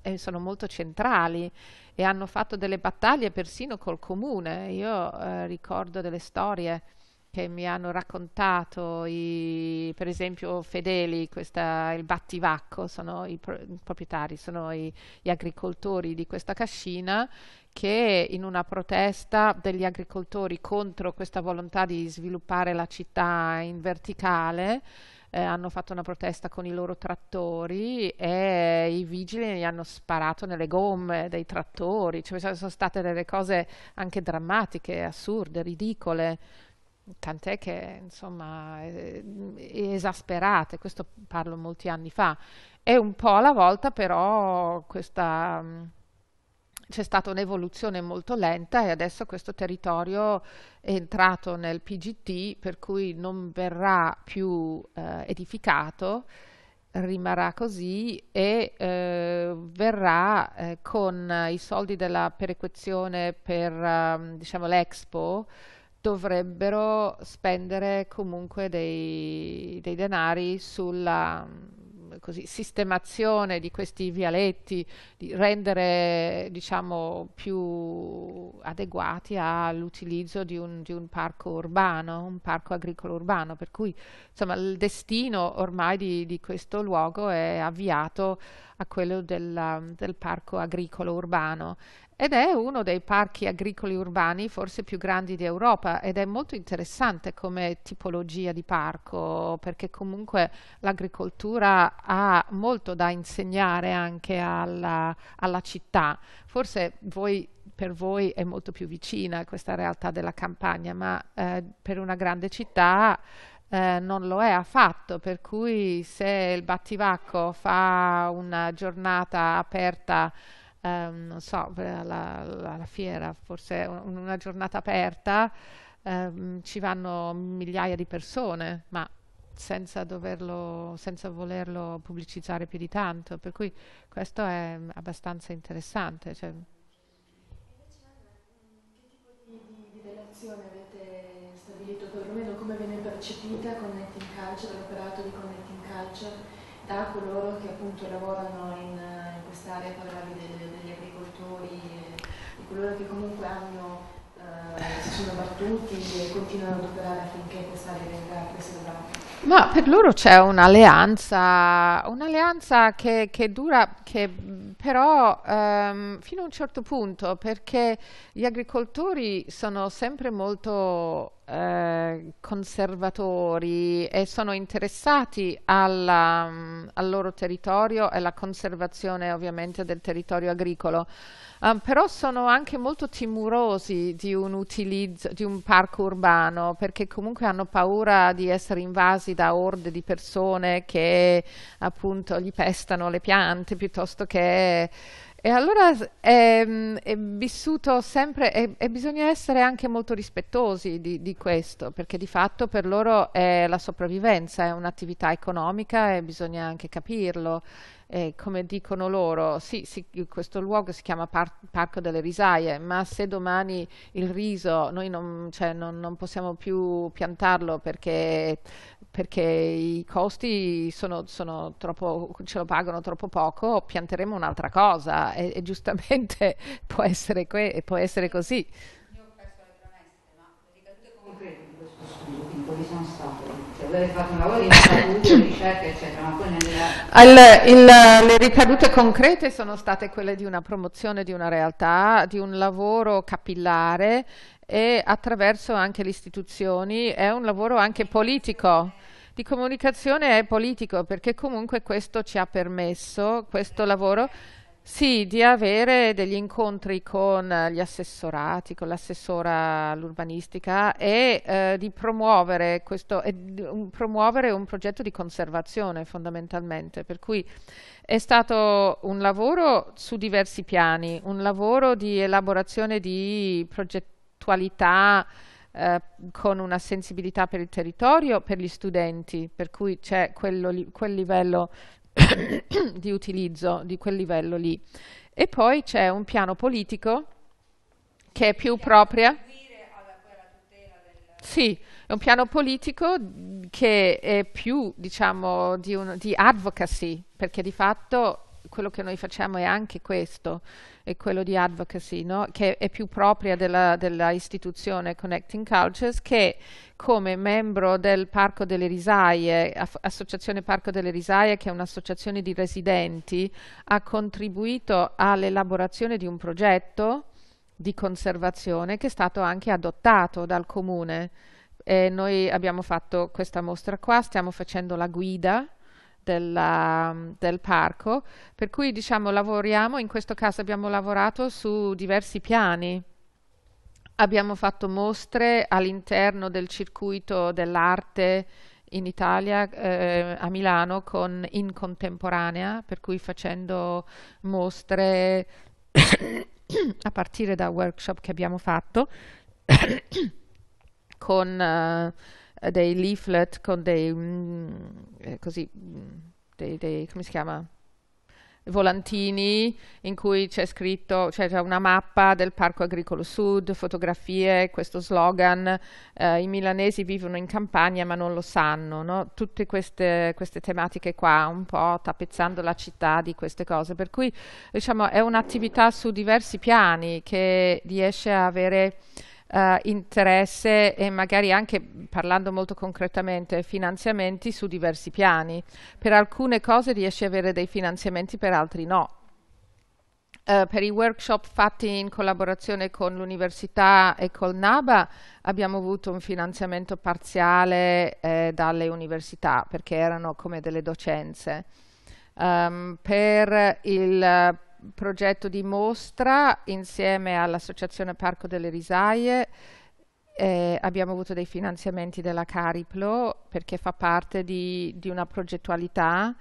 eh, sono molto centrali e hanno fatto delle battaglie persino col comune. Io eh, ricordo delle storie che mi hanno raccontato, i, per esempio Fedeli, questa, il Battivacco, sono i, pro, i proprietari, sono i, gli agricoltori di questa cascina che in una protesta degli agricoltori contro questa volontà di sviluppare la città in verticale eh, hanno fatto una protesta con i loro trattori e i vigili gli hanno sparato nelle gomme dei trattori, cioè sono state delle cose anche drammatiche, assurde, ridicole tant'è che insomma eh, esasperate, questo parlo molti anni fa, e un po' alla volta però questa c'è stata un'evoluzione molto lenta e adesso questo territorio è entrato nel PGT per cui non verrà più eh, edificato, rimarrà così e eh, verrà eh, con i soldi della perequazione per ehm, diciamo, l'Expo dovrebbero spendere comunque dei, dei denari sulla mm, così, sistemazione di questi vialetti, di rendere diciamo, più adeguati all'utilizzo di, di un, parco urbano, un parco agricolo urbano, per cui insomma, il destino ormai di, di, questo luogo è avviato a quello della, del parco agricolo urbano ed è uno dei parchi agricoli urbani forse più grandi d'Europa ed è molto interessante come tipologia di parco perché comunque l'agricoltura ha molto da insegnare anche alla, alla città. Forse voi, per voi è molto più vicina questa realtà della campagna, ma eh, per una grande città eh, non lo è affatto, per cui se il Battivacco fa una giornata aperta ehm, non so, alla, alla fiera, forse una giornata aperta, ehm, ci vanno migliaia di persone, ma senza doverlo, senza volerlo pubblicizzare più di tanto, per cui questo è abbastanza interessante. Cioè. avete stabilito perlomeno come viene percepita Connecting Culture, l'operato di Connecting Culture da coloro che appunto lavorano in, in quest'area, parlavi degli, degli agricoltori, e, di coloro che comunque hanno, eh, si sono battuti e continuano ad operare affinché quest'area venga preservata? Ma per loro c'è un'alleanza, un'alleanza che, che, dura, che però ehm, fino a un certo punto, perché gli agricoltori sono sempre molto eh, conservatori e sono interessati alla, mm, al loro territorio e alla conservazione ovviamente del territorio agricolo, um, però sono anche molto timorosi di un utilizzo di un parco urbano perché comunque hanno paura di essere invasi da orde di persone che appunto gli pestano le piante piuttosto che e allora è, ehm, è vissuto sempre, e bisogna essere anche molto rispettosi di, di, questo, perché di fatto per loro è la sopravvivenza, è un'attività economica e bisogna anche capirlo eh, come dicono loro, sì, sì, questo luogo si chiama par Parco delle Risaie, ma se domani il riso noi non, cioè, non, non possiamo più piantarlo perché, perché i costi sono, sono troppo, ce lo pagano troppo poco, pianteremo un'altra cosa e, e giustamente può essere, può essere così. avere fatto un lavoro di studio, ricerca, eccetera, il, le ricadute concrete sono state quelle di una promozione di una realtà, di un lavoro capillare e attraverso anche le istituzioni, è un lavoro anche politico di comunicazione è politico perché comunque questo ci ha permesso, questo lavoro sì, di avere degli incontri con gli assessorati, con l'assessora all'urbanistica e eh, di promuovere, questo, eh, un, promuovere un progetto di conservazione fondamentalmente, per cui è stato un lavoro su diversi piani, un lavoro di elaborazione di progettualità eh, con una sensibilità per il territorio, per gli studenti, per cui c'è quel livello di utilizzo di quel livello lì. E poi c'è un piano politico che è più propria. Sì, è un piano politico che è più, diciamo, di, un, di advocacy, perché di fatto quello che noi facciamo è anche questo, è quello di advocacy, no? che è più propria della, della, istituzione Connecting Cultures che come membro del Parco delle Risaie, Associazione Parco delle Risaie, che è un'associazione di residenti, ha contribuito all'elaborazione di un progetto di conservazione che è stato anche adottato dal comune. E noi abbiamo fatto questa mostra qua, stiamo facendo la guida della, del parco, per cui diciamo lavoriamo, in questo caso abbiamo lavorato su diversi piani. Abbiamo fatto mostre all'interno del circuito dell'arte in Italia, eh, a Milano, con in contemporanea, per cui facendo mostre a partire da workshop che abbiamo fatto con... Eh, eh, dei leaflet con dei, mh, mm, eh, così, mm, dei, dei, come si chiama? volantini in cui c'è scritto, cioè c'è una mappa del Parco Agricolo Sud, fotografie, questo slogan, eh, i milanesi vivono in campagna ma non lo sanno, no? tutte queste, queste, tematiche qua, un po' tappezzando la città di queste cose, per cui diciamo è un'attività su diversi piani che riesce a avere eh, interesse e magari anche, parlando molto concretamente, finanziamenti su diversi piani. Per alcune cose riesci ad avere dei finanziamenti, per altri no. Uh, per i workshop fatti in collaborazione con l'università e col NABA abbiamo avuto un finanziamento parziale eh, dalle università perché erano come delle docenze. Um, per il progetto di mostra insieme all'Associazione Parco delle Risaie. Eh, abbiamo avuto dei finanziamenti della Cariplo perché fa parte di, di una progettualità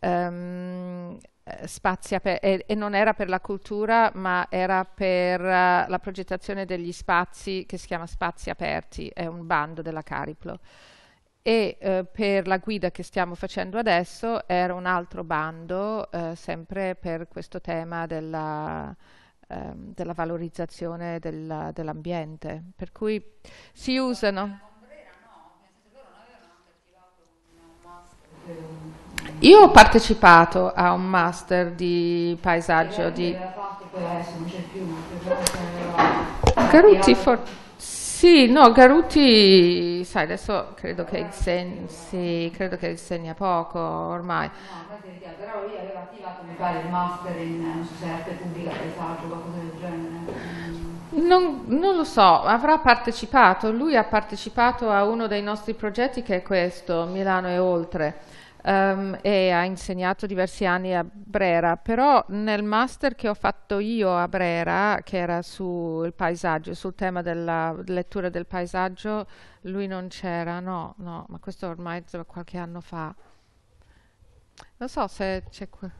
ehm, eh, spazia per, e, e, non era per la cultura ma era per uh, la progettazione degli spazi che si chiama Spazi Aperti, è un bando della Cariplo e eh, per la guida che stiamo facendo adesso era un altro bando eh, sempre per questo tema della, ehm, della valorizzazione dell'ambiente per cui si usano Io ho partecipato a un master di paesaggio di... Caruti, forse... Sì, no, Garuti, sai, adesso credo che insegni, sì, credo che insegni a poco ormai. No, sentiamo, però lui aveva attivato, mi pare, il master in cioè, arte pubblica, paesaggio, qualcosa del genere. Non, non, lo so, avrà partecipato, lui ha partecipato a uno dei nostri progetti che è questo, Milano e oltre um, e ha insegnato diversi anni a Brera, però nel master che ho fatto io a Brera, che era sul paesaggio, sul tema della lettura del paesaggio, lui non c'era, no, no, ma questo ormai è qualche anno fa. Non so se c'è... Qu-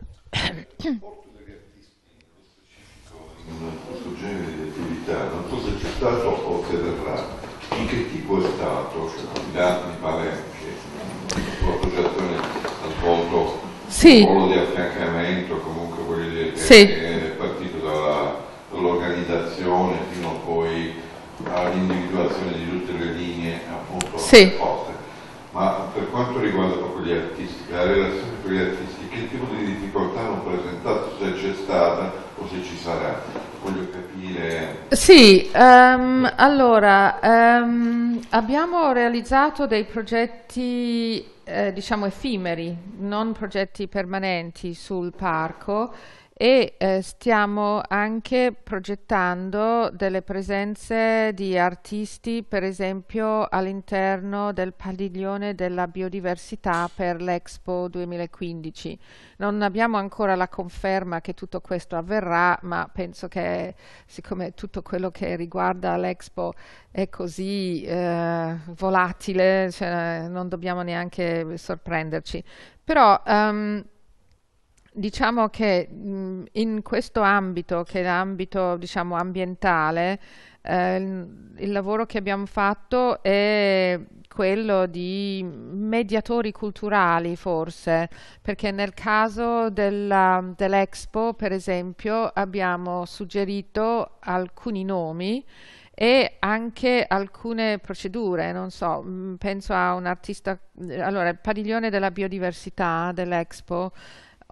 questo genere di attività, non so se c'è stato o se verrà, in che tipo è stato, cioè, mi pare confronto sì. ruolo di affiancamento, comunque voglio dire che sì. è partito dall'organizzazione fino a poi all'individuazione di tutte le linee appunto sì. Ma per quanto riguarda proprio gli artisti, la relazione con gli artisti, che tipo di difficoltà hanno presentato se cioè, c'è stata? o se ci sarà. Voglio capire. Sì, um, allora um, abbiamo realizzato dei progetti eh, diciamo effimeri, non progetti permanenti sul parco e eh, stiamo anche progettando delle presenze di artisti, per esempio all'interno del padiglione della biodiversità per l'Expo 2015. Non abbiamo ancora la conferma che tutto questo avverrà, ma penso che siccome tutto quello che riguarda l'Expo è così eh, volatile, cioè, non dobbiamo neanche sorprenderci. Però, um, diciamo che mh, in questo ambito, che è l'ambito diciamo, ambientale, eh, il lavoro che abbiamo fatto è quello di mediatori culturali forse, perché nel caso dell'Expo per esempio abbiamo suggerito alcuni nomi e anche alcune procedure, non so, penso a un artista, allora il padiglione della biodiversità dell'Expo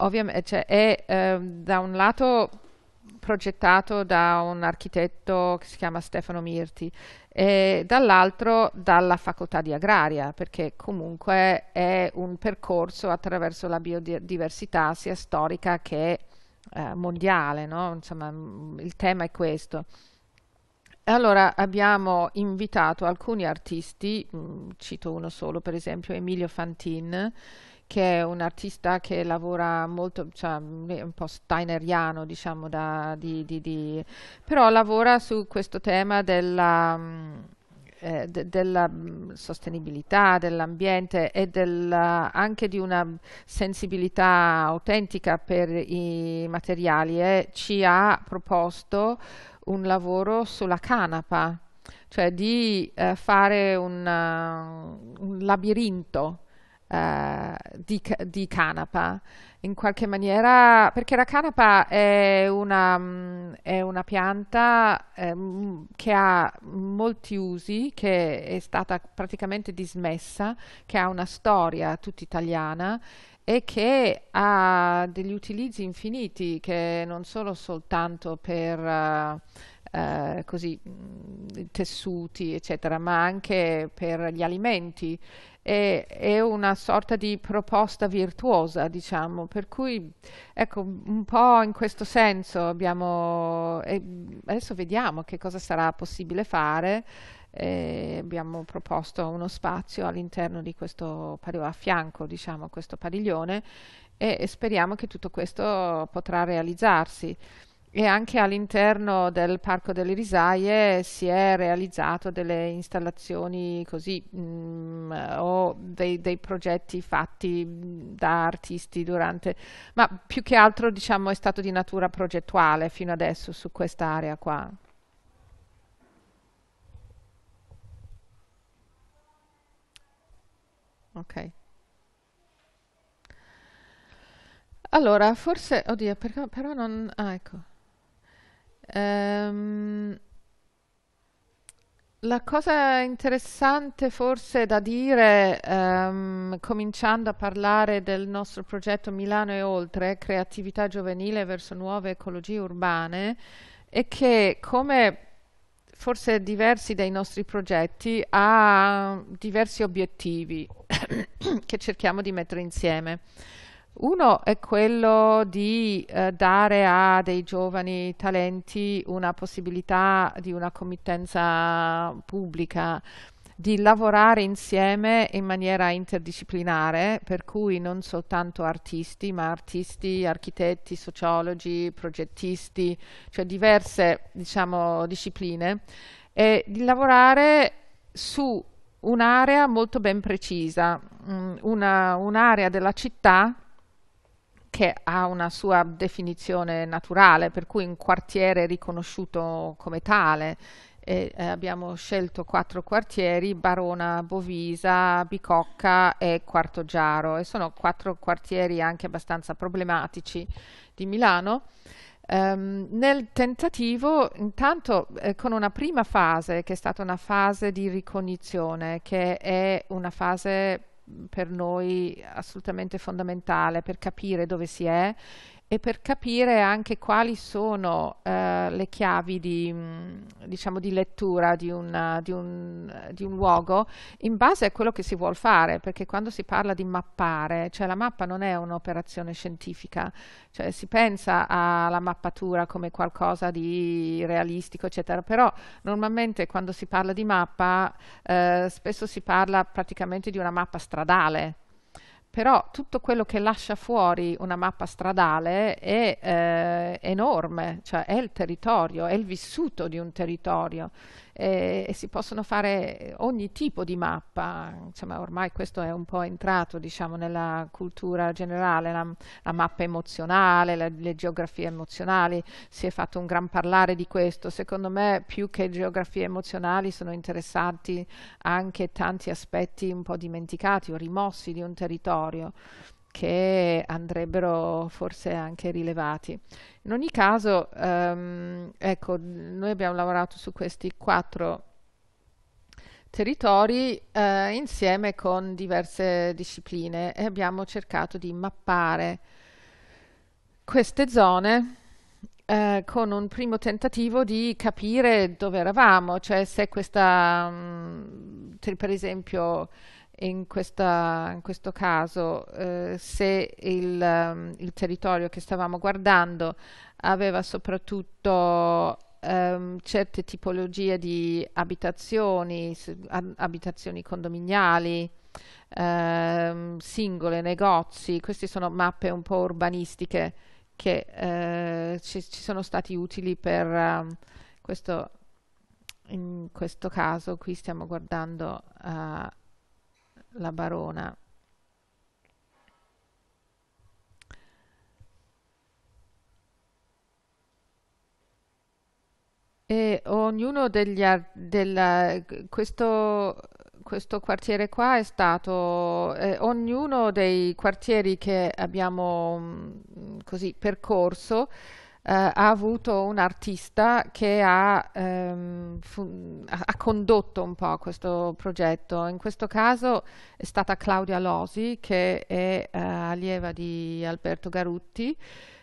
ovviamente eh, cioè, è eh, da un lato progettato da un architetto che si chiama Stefano Mirti e dall'altro dalla facoltà di agraria perché comunque è un percorso attraverso la biodiversità sia storica che eh, mondiale, no? insomma mm, il tema è questo. Allora abbiamo invitato alcuni artisti, mh, mm, cito uno solo per esempio Emilio Fantin, che è un artista che lavora molto, cioè, un po' steineriano, diciamo, da, di, di, di, però lavora su questo tema della, mm, eh, de, della mm, sostenibilità, dell'ambiente e del, eh, anche di una sensibilità autentica per i materiali e ci ha proposto un lavoro sulla canapa, cioè di eh, fare un, uh, un labirinto Uh, di, di, Canapa in qualche maniera perché la canapa è una, mm, è una pianta ehm, che ha molti usi che è stata praticamente dismessa che ha una storia tutta italiana e che ha degli utilizzi infiniti che non sono soltanto per uh, Uh, così mm, tessuti eccetera ma anche per gli alimenti è, è, una sorta di proposta virtuosa, diciamo, per cui ecco un po' in questo senso abbiamo, eh, adesso vediamo che cosa sarà possibile fare. Eh, abbiamo proposto uno spazio all'interno di questo padiglione, a fianco diciamo questo padiglione e, e speriamo che tutto questo potrà realizzarsi e anche all'interno del Parco delle Risaie si è realizzato delle installazioni così mh, mm, o dei, dei, progetti fatti mm, da artisti durante ma più che altro diciamo è stato di natura progettuale fino adesso su quest'area qua ok allora forse oddio perché, però non ah ecco Um, la cosa interessante forse da dire, um, cominciando a parlare del nostro progetto Milano e oltre, creatività giovanile verso nuove ecologie urbane, è che come forse diversi dei nostri progetti ha diversi obiettivi che cerchiamo di mettere insieme. Uno è quello di eh, dare a dei giovani talenti una possibilità di una committenza pubblica, di lavorare insieme in maniera interdisciplinare, per cui non soltanto artisti, ma artisti, architetti, sociologi, progettisti, cioè diverse diciamo, discipline, e di lavorare su un'area molto ben precisa, mm, un'area un della città che ha una sua definizione naturale, per cui un quartiere riconosciuto come tale. E, eh, abbiamo scelto quattro quartieri, Barona, Bovisa, Bicocca e Quarto Giaro, e sono quattro quartieri anche abbastanza problematici di Milano. Um, nel tentativo, intanto eh, con una prima fase che è stata una fase di ricognizione, che è una fase per noi assolutamente fondamentale per capire dove si è e per capire anche quali sono eh, le chiavi di, mm, diciamo, di lettura di, una, di, un, di, un, luogo in base a quello che si vuole fare, perché quando si parla di mappare, cioè la mappa non è un'operazione scientifica, cioè si pensa alla mappatura come qualcosa di realistico, eccetera, però normalmente quando si parla di mappa eh, spesso si parla praticamente di una mappa stradale, però tutto quello che lascia fuori una mappa stradale è eh, enorme, cioè è il territorio, è il vissuto di un territorio eh, e si possono fare ogni tipo di mappa, insomma ormai questo è un po' entrato diciamo, nella cultura generale, la, la mappa emozionale, la, le geografie emozionali, si è fatto un gran parlare di questo, secondo me più che geografie emozionali sono interessanti anche tanti aspetti un po' dimenticati o rimossi di un territorio che andrebbero forse anche rilevati. In ogni caso, ehm, ecco, noi abbiamo lavorato su questi quattro territori eh, insieme con diverse discipline e abbiamo cercato di mappare queste zone eh, con un primo tentativo di capire dove eravamo, cioè se questa, mh, mm, per esempio, in, questa, in questo caso eh, se il, um, il, territorio che stavamo guardando aveva soprattutto um, certe tipologie di abitazioni, abitazioni condominiali, ehm, singole, negozi, queste sono mappe un po' urbanistiche che eh, ci, ci, sono stati utili per um, questo, in questo caso qui stiamo guardando uh, la barona E ognuno degli della, questo, questo, quartiere qua è stato, eh, ognuno dei quartieri che abbiamo mh, mm, così percorso eh, ha avuto un artista che ha, ehm, ha, condotto un po' questo progetto. In questo caso è stata Claudia Losi, che è eh, allieva di Alberto Garutti.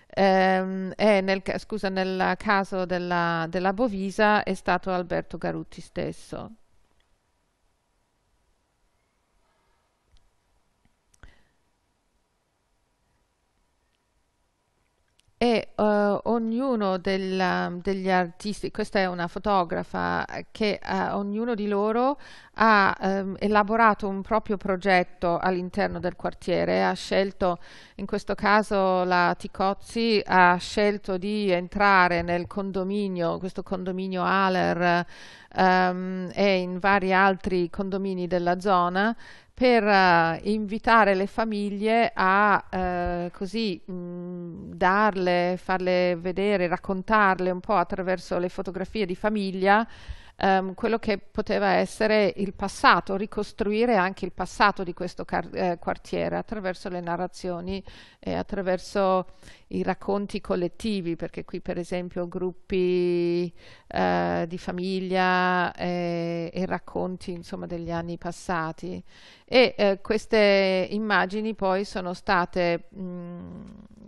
Ehm, e nel, scusa, nel caso della, della Bovisa è stato Alberto Garutti stesso. e uh, ognuno della, degli artisti, questa è una fotografa, eh, che uh, ognuno di loro ha um, elaborato un proprio progetto all'interno del quartiere, ha scelto, in questo caso la Ticozzi ha scelto di entrare nel condominio, questo condominio Haller, um, e in vari altri condomini della zona per uh, invitare le famiglie a uh, così mh, mm, darle, farle vedere, raccontarle un po' attraverso le fotografie di famiglia um, quello che poteva essere il passato, ricostruire anche il passato di questo eh, quartiere attraverso le narrazioni e attraverso i racconti collettivi, perché qui per esempio gruppi eh, di famiglia e, eh, e racconti insomma, degli anni passati. E eh, queste immagini poi sono state... Mh,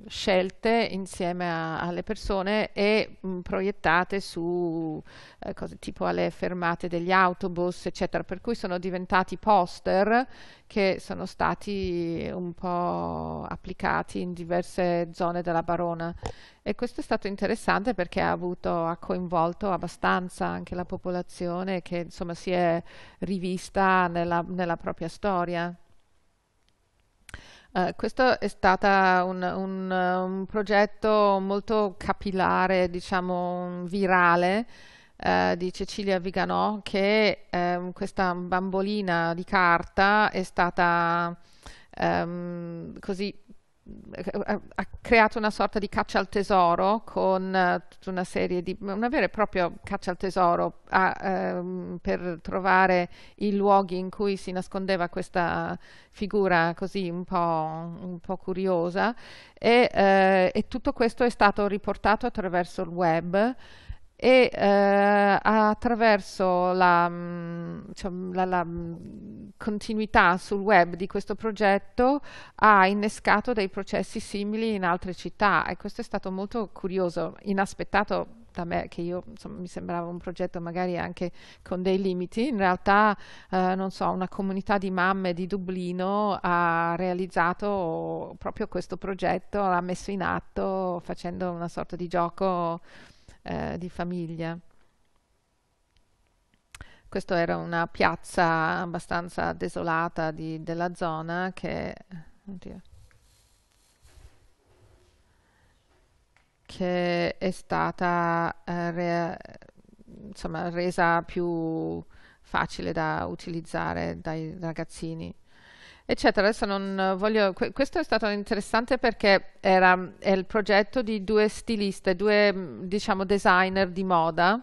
scelte insieme a, alle persone e mh, proiettate su eh, cose tipo alle fermate degli autobus, eccetera, per cui sono diventati poster che sono stati un po' applicati in diverse zone della Barona e questo è stato interessante perché ha, avuto, ha coinvolto abbastanza anche la popolazione che insomma si è rivista nella, nella propria storia. Uh, questo è stato un, un, un, progetto molto capillare, diciamo virale, uh, di Cecilia Viganò, che um, questa bambolina di carta è stata um, così eh, eh, ha creato una sorta di caccia al tesoro con eh, tutta una serie di una vera e propria caccia al tesoro a, ehm, per trovare i luoghi in cui si nascondeva questa figura così un po', un po curiosa e, eh, e tutto questo è stato riportato attraverso il web e eh, attraverso la, diciamo, la, la, mm, continuità sul web di questo progetto ha innescato dei processi simili in altre città e questo è stato molto curioso, inaspettato da me che io insomma, mi sembrava un progetto magari anche con dei limiti, in realtà eh, non so, una comunità di mamme di Dublino ha realizzato proprio questo progetto, l'ha messo in atto facendo una sorta di gioco eh, di famiglia. Questa era una piazza abbastanza desolata di, della zona che, oddio, che è stata eh, re, insomma, resa più facile da utilizzare dai ragazzini eccetera. Adesso non voglio... Questo è stato interessante perché era è il progetto di due stiliste, due mm, diciamo designer di moda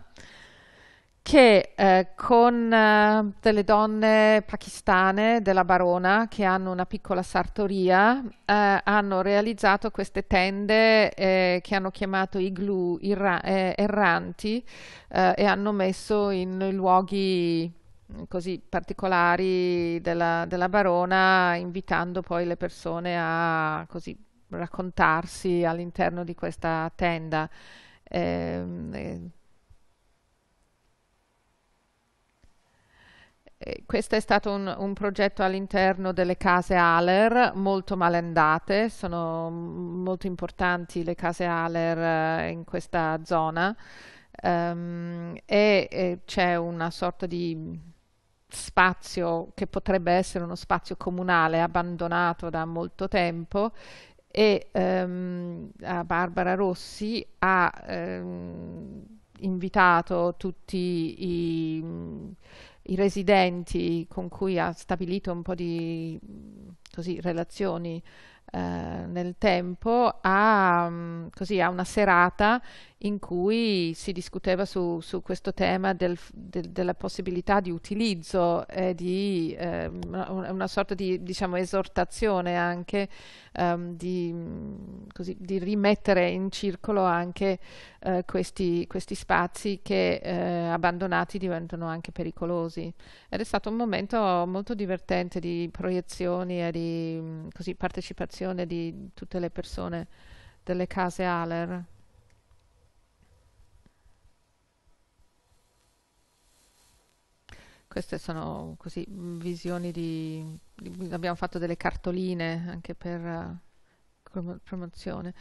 che eh, con eh, delle donne pakistane della Barona che hanno una piccola sartoria eh, hanno realizzato queste tende eh, che hanno chiamato igloo eh, erranti eh, e hanno messo in luoghi così particolari della, della Barona, invitando poi le persone a così raccontarsi all'interno di questa tenda. Ehm, eh, eh, questo è stato un, un progetto all'interno delle case Haller, molto malendate, sono molto importanti le case Haller eh, in questa zona um, e c'è una sorta di spazio che potrebbe essere uno spazio comunale abbandonato da molto tempo e ehm, Barbara Rossi ha ehm, invitato tutti i, i, residenti con cui ha stabilito un po' di così, relazioni eh, nel tempo a, così, a una serata in cui si discuteva su, su questo tema del, del, della possibilità di utilizzo e di eh, una, una, sorta di diciamo, esortazione anche um, di, così, di, rimettere in circolo anche eh, questi, questi, spazi che eh, abbandonati diventano anche pericolosi. Ed è stato un momento molto divertente di proiezioni e di così, partecipazione di tutte le persone delle case Aller. queste sono così mm, visioni di, di, abbiamo fatto delle cartoline anche per uh, promozione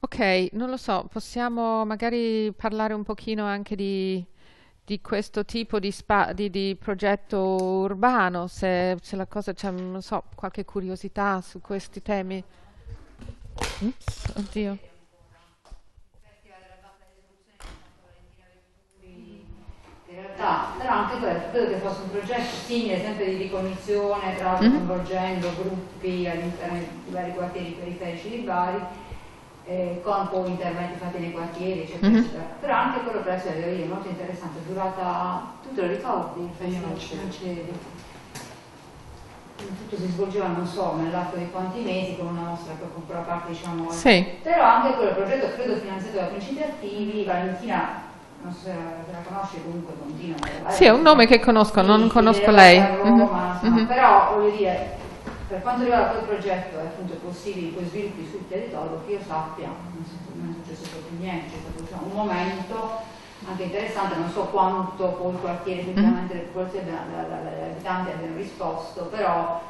ok non lo so possiamo magari parlare un pochino anche di, di questo tipo di, spa, di, progetto urbano se c'è la cosa c'è non so qualche curiosità su questi temi Oops, mm? oddio realtà, però anche questo credo che fosse un progetto simile, sempre di ricognizione, tra l'altro mhm. coinvolgendo gruppi all'interno di vari quartieri periferici di Bari, eh, con poi interventi fatti nei quartieri, eccetera, mm -hmm. eccetera. Però anche quello che la è molto interessante, è durata, tu te lo ricordi? Io non c'ero. Tutto si svolgeva, non so, nell'arco di quanti mesi con una nostra che con parte diciamo. Sì. Però anche quello progetto credo finanziato da principi attivi, Valentina non so se la, conosce comunque continua sì è un nome che conosco sì, non conosco lei Roma, mm -hmm. no, però voglio dire per quanto riguarda il progetto e appunto i possibili sviluppi sul territorio che io sappia non è successo proprio niente c'è stato un momento anche interessante non so quanto poi il quartiere effettivamente mm. forse l'abitante abbiano risposto però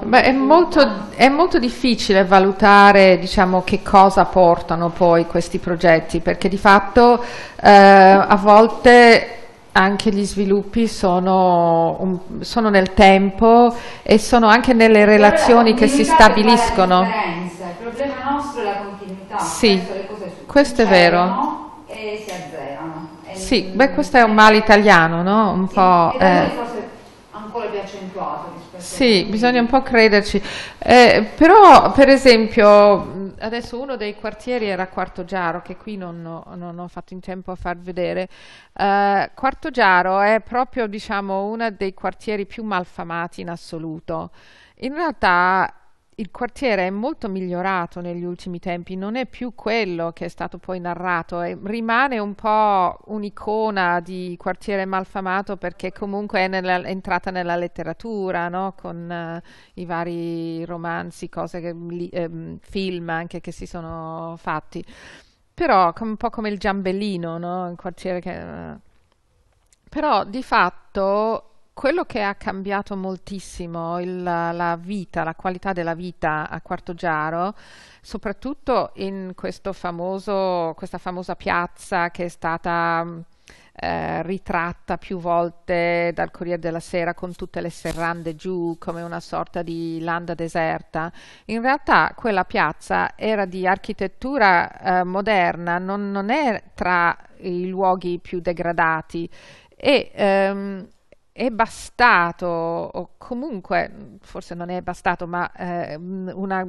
Beh, è, molto, è, molto, difficile valutare diciamo, che cosa portano poi questi progetti, perché di fatto eh, a volte anche gli sviluppi sono, um, sono, nel tempo e sono anche nelle relazioni che si stabiliscono. Il problema nostro è la continuità. Sì, questo è vero. E si azzerano. sì, beh questo è un eh, male italiano, no? Un sì, po'... Eh piccolo e più accentuato rispetto Sì, a... bisogna un po' crederci. Eh, però, per esempio, adesso uno dei quartieri era Quarto Giaro, che qui non, non ho fatto in tempo a far vedere. Eh, Quarto Giaro è proprio, diciamo, uno dei quartieri più malfamati in assoluto. In realtà il quartiere è molto migliorato negli ultimi tempi, non è più quello che è stato poi narrato, è, rimane un po' un'icona di quartiere malfamato perché comunque è, nella, entrata nella letteratura, no? con uh, i vari romanzi, cose che, li, ehm, film anche che si sono fatti. Però un po' come il Giambellino, no? un quartiere che... Eh, però di fatto quello che ha cambiato moltissimo il, la vita, la qualità della vita a Quarto Giaro, soprattutto in famoso, questa famosa piazza che è stata mm, eh, ritratta più volte dal Corriere della Sera con tutte le serrande giù come una sorta di landa deserta. In realtà quella piazza era di architettura eh, moderna, non, non, è tra i luoghi più degradati e ehm, è bastato, o comunque forse non è bastato, ma eh, una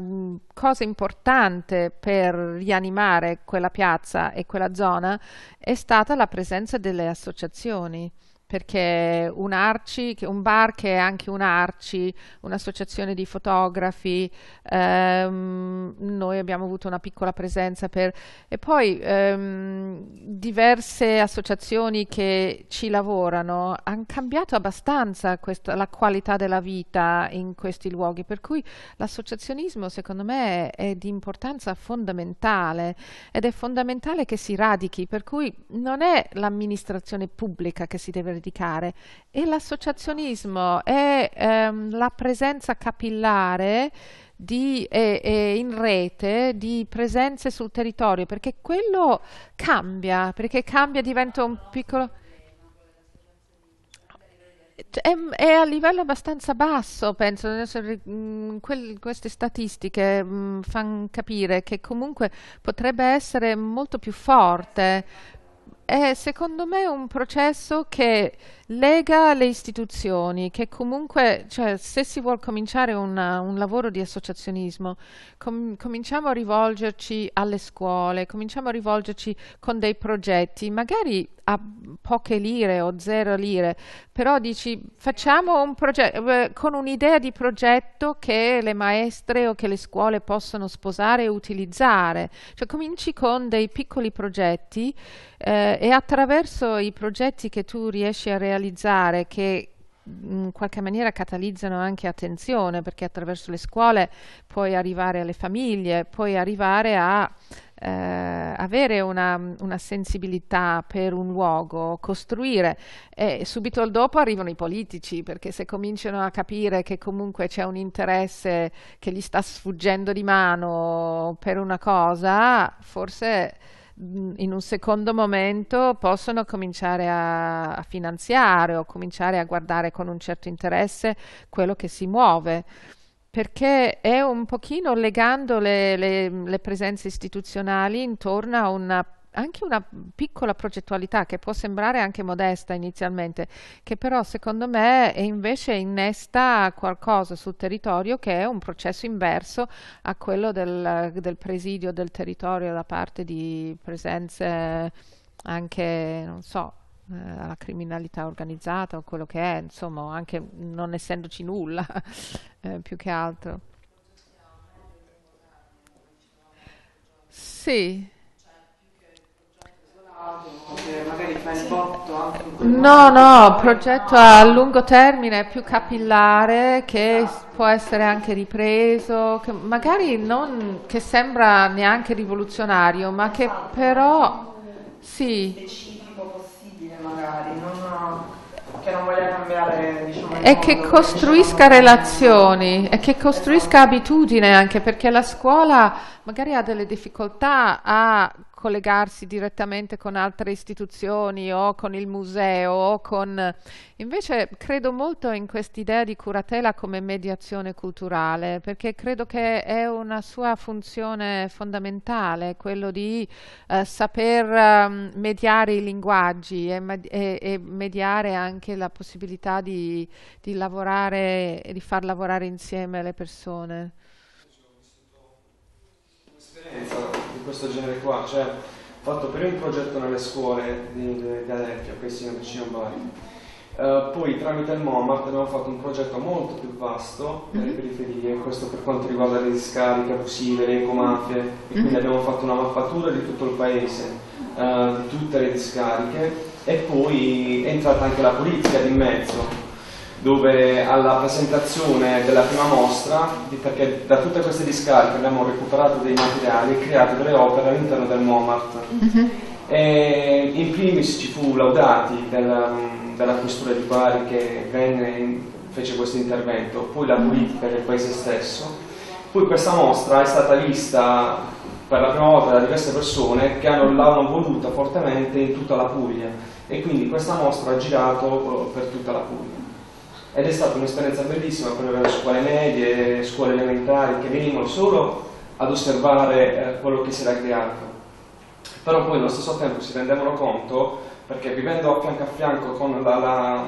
cosa importante per rianimare quella piazza e quella zona è stata la presenza delle associazioni perché un Arci, un bar che è anche un Arci, un'associazione di fotografi, ehm, noi abbiamo avuto una piccola presenza per... e poi ehm, diverse associazioni che ci lavorano hanno cambiato abbastanza questa, la qualità della vita in questi luoghi, per cui l'associazionismo secondo me è, di importanza fondamentale ed è fondamentale che si radichi, per cui non è l'amministrazione pubblica che si deve predicare. E l'associazionismo è ehm, la presenza capillare di, eh, eh, in rete di presenze sul territorio, perché quello cambia, perché cambia, diventa un piccolo... Cioè, è, è, a livello abbastanza basso, penso. Mm, queste statistiche mm, fanno capire che comunque potrebbe essere molto più forte è secondo me un processo che lega le istituzioni, che comunque, cioè, se si vuole cominciare una, un lavoro di associazionismo, com cominciamo a rivolgerci alle scuole, cominciamo a rivolgerci con dei progetti, magari a poche lire o zero lire, però dici facciamo un progetto eh, con un'idea di progetto che le maestre o che le scuole possono sposare e utilizzare, cioè cominci con dei piccoli progetti eh, e attraverso i progetti che tu riesci a realizzare che in qualche maniera catalizzano anche attenzione perché attraverso le scuole puoi arrivare alle famiglie, puoi arrivare a eh, avere una, una, sensibilità per un luogo, costruire. E subito dopo arrivano i politici, perché se cominciano a capire che comunque c'è un interesse che gli sta sfuggendo di mano per una cosa, forse in un secondo momento possono cominciare a, a finanziare o cominciare a guardare con un certo interesse quello che si muove perché è un pochino legando le, le, le presenze istituzionali intorno a una anche una piccola progettualità che può sembrare anche modesta inizialmente, che però secondo me invece innesta qualcosa sul territorio che è un processo inverso a quello del, del presidio del territorio da parte di presenze anche, non so, eh, alla criminalità organizzata o quello che è, insomma, anche non essendoci nulla, eh, più che altro. Sì. No, no, progetto a lungo termine più capillare che può essere anche ripreso, che magari non che sembra neanche rivoluzionario, ma che però sì magari, non, eh, che non voglia cambiare diciamo, e che costruisca diciamo, relazioni e che costruisca esatto. abitudine anche perché la scuola magari ha delle difficoltà a collegarsi direttamente con altre istituzioni o con il museo o con... Invece credo molto in quest'idea di curatela come mediazione culturale perché credo che è una sua funzione fondamentale, quello di eh, saper um, mediare i linguaggi e, e, e, mediare anche la possibilità di, di lavorare e di far lavorare insieme le persone. Un'esperienza questo genere qua, cioè ho fatto per un progetto nelle scuole di, di Aleppio, Pessino vicino a Bari. Uh, eh, poi tramite il MOMART abbiamo fatto un progetto molto più vasto per le mm-hmm. periferie, questo per quanto riguarda le discariche abusive, le ecomafie, e mm-hmm. quindi abbiamo fatto una mappatura di tutto il paese, uh, di tutte le discariche e poi è entrata anche la polizia di mezzo, dove alla presentazione della prima mostra, perché da tutte queste discariche abbiamo recuperato dei materiali e creato delle opere all'interno del MOMART. Mm -hmm. in primis ci fu Laudati della, della questura di Bari che venne, fece questo intervento, poi la politica mhm. del paese stesso. Poi questa mostra è stata vista per la prima volta da diverse persone che l'hanno voluta fortemente in tutta la Puglia e quindi questa mostra ha girato eh, per tutta la Puglia ed è stata un'esperienza bellissima quella delle scuole medie, scuole elementari che venivano solo ad osservare eh, quello che si era creato però poi allo stesso tempo si rendevano conto perché vivendo a fianco a fianco con la, la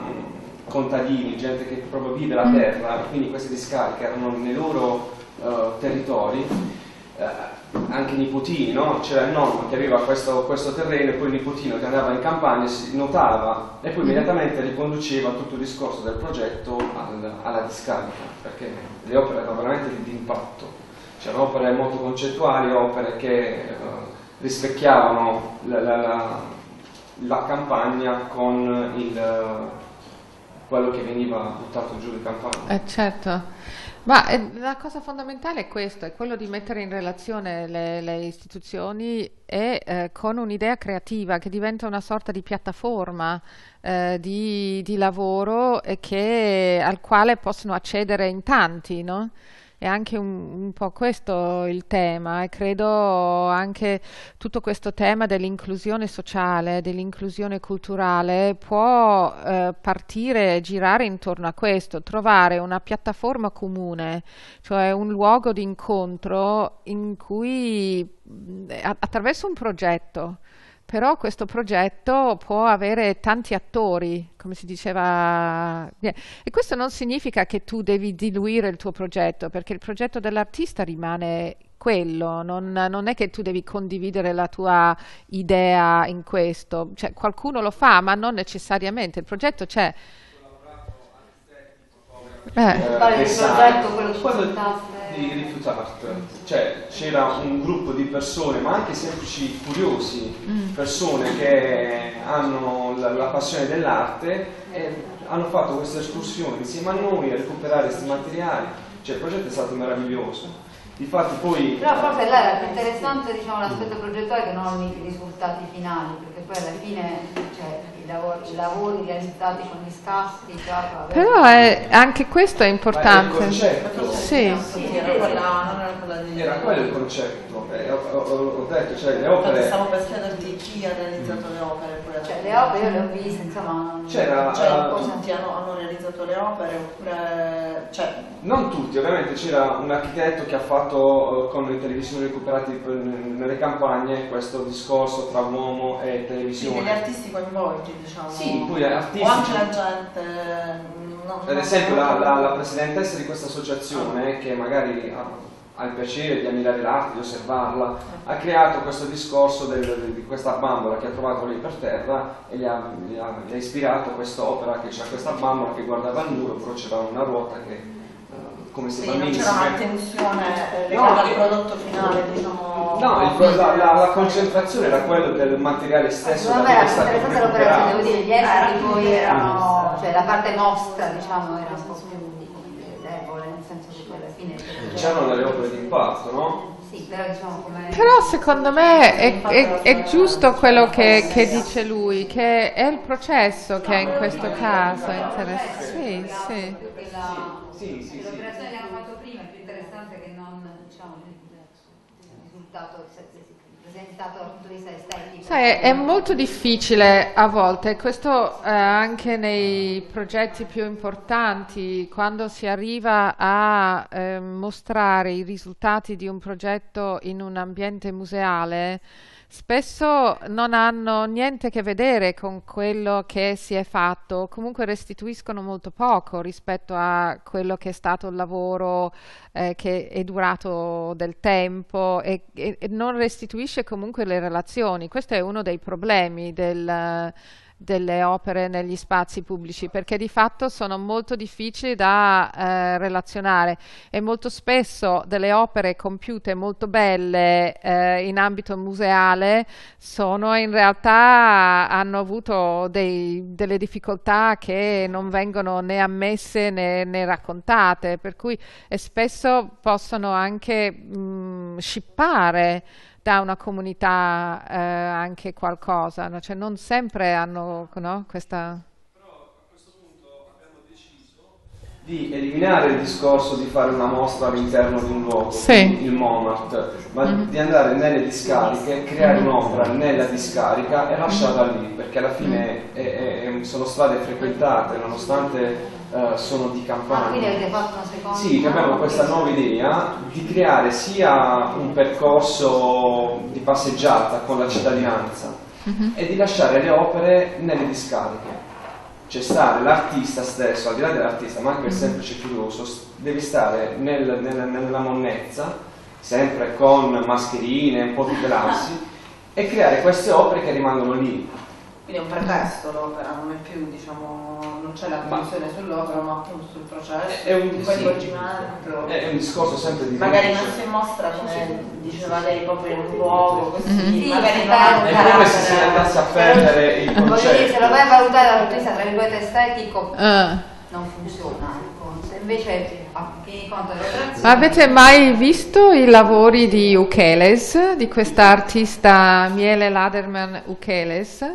contadini, gente che proprio vive la mm. terra, quindi queste discariche erano nei loro eh, territori, eh, anche i nipotini, no? c'era il nonno che aveva questo, questo, terreno e poi il nipotino che andava in campagna si notava e poi mm. immediatamente riconduceva tutto il discorso del progetto al, alla discarica, perché le opere erano veramente di impatto, c'erano opere molto concettuali, opere che eh, rispecchiavano la, la, la, la, campagna con il, quello che veniva buttato giù in campagna. Eh certo. Ma eh, la cosa fondamentale è questo, è quello di mettere in relazione le, le istituzioni e eh, con un'idea creativa che diventa una sorta di piattaforma eh, di, di, lavoro che, al quale possono accedere in tanti, no? è anche un, un po' questo il tema e credo anche tutto questo tema dell'inclusione sociale, dell'inclusione culturale può eh, partire e girare intorno a questo, trovare una piattaforma comune, cioè un luogo di incontro in cui mm, attraverso un progetto però questo progetto può avere tanti attori, come si diceva. Eh, e questo non significa che tu devi diluire il tuo progetto, perché il progetto dell'artista rimane quello, non, non, è che tu devi condividere la tua idea in questo, cioè, qualcuno lo fa, ma non necessariamente, il progetto c'è. Eh. Eh, il esatto. progetto quello di eh. di cioè c'era un gruppo di persone, ma anche semplici curiosi, mm. persone che hanno la, la passione dell'arte e hanno fatto questa escursione insieme a noi a recuperare questi materiali, cioè il progetto è stato meraviglioso. Infatti poi... Però forse là era più interessante diciamo, l'aspetto progettuale che non i risultati finali, perché poi alla fine cioè, i lavori, i lavori realizzati con gli scatti. Già, Però è, anche questo è importante. È il concetto. Sì. sì era, quella, era quello il concetto. Eh, ho, ho, detto, cioè le opere... Stavo pensando di chi ha realizzato le opere. Cioè le opere io le ho viste, insomma... C'era... Cioè, uh, hanno, hanno realizzato le opere oppure... Cioè, non tutti, ovviamente c'era un architetto che ha fatto eh, con le televisioni recuperate nelle campagne questo discorso tra uomo e televisione. Sì, degli artisti coinvolti conosciuti, diciamo. Sì, poi artisti. O anche la gente. Mm, no, per esempio la, la, la, presidentessa di questa associazione, ah. che magari ha, ha il piacere di ammirare l'arte, di osservarla, ha creato questo discorso del, di questa bambola che ha trovato lì per terra e gli ha, gli ha, gli ha ispirato quest'opera che c'è questa bambola che guardava al muro, però c'era una ruota che come se sì, bandisse. non c'era un'attenzione eh, no, al prodotto finale, diciamo. No, il, la, la, la, concentrazione era quella del materiale stesso. Allora, ah, era interessante l'operazione, devo dire, gli esiti ah, poi erano, ah, cioè la parte nostra, diciamo, era un po' più debole, nel senso che poi alla fine. C'erano delle opere di impatto, no? però, diciamo, secondo me è, è, è giusto quello che, che, dice lui, che è il processo che in questo caso è interessante. Cioè, sì, sì sì, sì, l'operazione che hanno fatto prima è più interessante che non diciamo, il risultato presentato dal punto di vista estetico. Sai, è molto difficile a volte, questo eh, anche nei progetti più importanti, quando si arriva a eh, mostrare i risultati di un progetto in un ambiente museale spesso non hanno niente a che vedere con quello che si è fatto, comunque restituiscono molto poco rispetto a quello che è stato il lavoro eh, che è durato del tempo e, e, e, non restituisce comunque le relazioni. Questo è uno dei problemi del delle opere negli spazi pubblici perché di fatto sono molto difficili da eh, relazionare e molto spesso delle opere compiute molto belle eh, in ambito museale sono in realtà hanno avuto dei, delle difficoltà che non vengono né ammesse né, né raccontate per cui spesso possono anche mh, scippare da una comunità eh, anche qualcosa, no? cioè non sempre hanno no? questa... di eliminare il discorso di fare una mostra all'interno di un luogo, sì. il MOMART, ma mm di andare nelle discariche, creare mm un'opera nella discarica e mhm. lasciarla lì, perché alla fine mhm. è, è, è, sono strade frequentate, nonostante Uh, sono di campagna. Ah, quindi avete fatto una seconda? Sì, che abbiamo questa nuova idea di creare sia un percorso di passeggiata con la cittadinanza uh mhm. -huh. e di lasciare le opere nelle discariche cioè stare l'artista stesso, al di là dell'artista, ma anche il mm. semplice curioso, deve stare nel, nel, nella monnezza, sempre con mascherine, un po' tutelarsi, e creare queste opere che rimangono lì, quindi è un pretesto l'opera, non è più, diciamo, non c'è la commissione sull'opera, ma appunto sul processo, è un coinvolgimento. Sì, è un discorso sempre di Magari non si mostra come diceva lei proprio in un luogo, così, mm sì, magari non È come se si andasse a perdere il concetto. dire, se lo vai a valutare dal punto di vista tra virgolette estetico, ah. non funziona. Ecco. Invece Avete mai visto i lavori di Ukeles, di questa artista Miele Laderman Ukeles?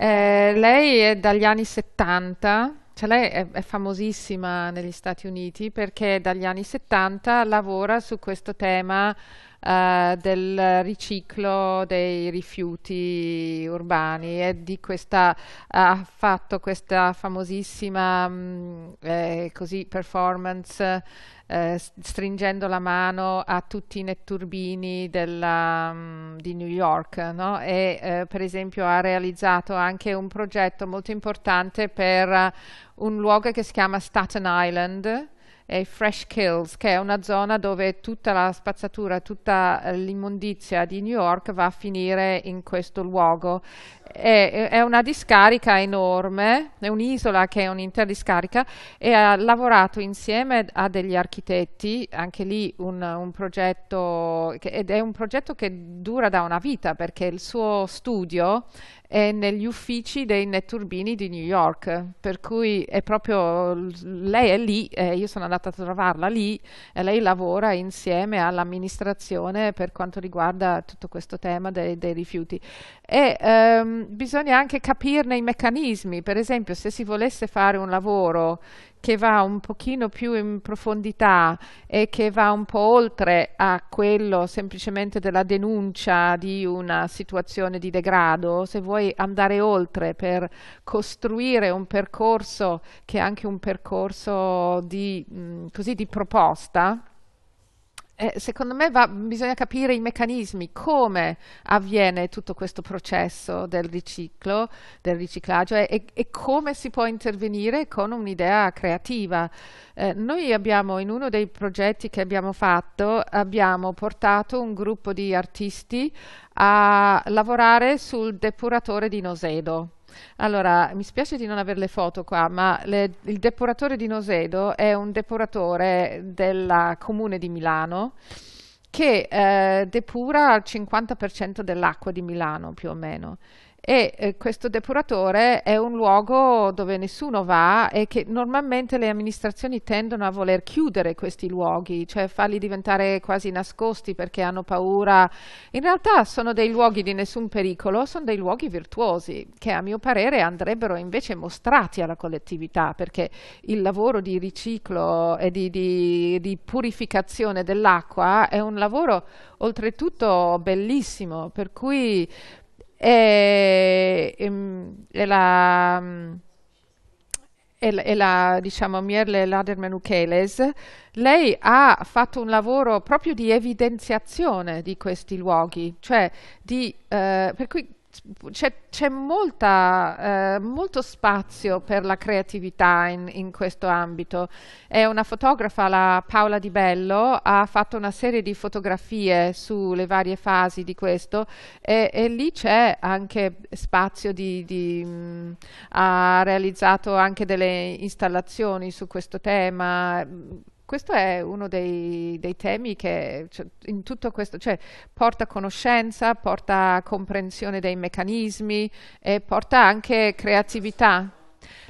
Eh, lei è dagli anni 70, cioè lei è, è, famosissima negli Stati Uniti perché dagli anni 70 lavora su questo tema eh, del riciclo dei rifiuti urbani e di questa eh, ha fatto questa famosissima mh, mm, eh, così performance eh, stringendo la mano a tutti i netturbini della, mh, mm, di New York no? e eh, per esempio ha realizzato anche un progetto molto importante per uh, un luogo che si chiama Staten Island eh, Fresh Kills, che è una zona dove tutta la spazzatura, tutta eh, l'immondizia di New York va a finire in questo luogo è, è una discarica enorme, è un'isola che è un'interdiscarica e ha lavorato insieme a degli architetti, anche lì un, un progetto, che, ed è un progetto che dura da una vita perché il suo studio è negli uffici dei Netturbini di New York, per cui è proprio lei è lì, eh, io sono andata a trovarla lì e lei lavora insieme all'amministrazione per quanto riguarda tutto questo tema dei, dei rifiuti. E, um, Ehm, bisogna anche capirne i meccanismi, per esempio se si volesse fare un lavoro che va un pochino più in profondità e che va un po' oltre a quello semplicemente della denuncia di una situazione di degrado, se vuoi andare oltre per costruire un percorso che è anche un percorso di, mh, così, di proposta, eh, secondo me va, bisogna capire i meccanismi, come avviene tutto questo processo del riciclo, del riciclaggio e, e come si può intervenire con un'idea creativa. Eh, noi abbiamo, in uno dei progetti che abbiamo fatto, abbiamo portato un gruppo di artisti a lavorare sul depuratore di Nosedo allora, mi spiace di non avere le foto qua, ma le, il depuratore di Nosedo è un depuratore del comune di Milano che eh, depura il 50% dell'acqua di Milano più o meno e eh, questo depuratore è un luogo dove nessuno va e che normalmente le amministrazioni tendono a voler chiudere questi luoghi, cioè farli diventare quasi nascosti perché hanno paura. In realtà sono dei luoghi di nessun pericolo, sono dei luoghi virtuosi che a mio parere andrebbero invece mostrati alla collettività perché il lavoro di riciclo e di, di, di purificazione dell'acqua è un lavoro oltretutto bellissimo per cui e, ehm, mm, e, la, e, la, diciamo, Mierle Laderman Ukeles, lei ha fatto un lavoro proprio di evidenziazione di questi luoghi, cioè di, eh, per cui c'è, molta, eh, molto spazio per la creatività in, in, questo ambito. È una fotografa, la Paola Di Bello, ha fatto una serie di fotografie sulle varie fasi di questo e, e lì c'è anche spazio di... di mh, ha realizzato anche delle installazioni su questo tema questo è uno dei, dei temi che cioè, in tutto questo cioè, porta conoscenza, porta comprensione dei meccanismi e porta anche creatività.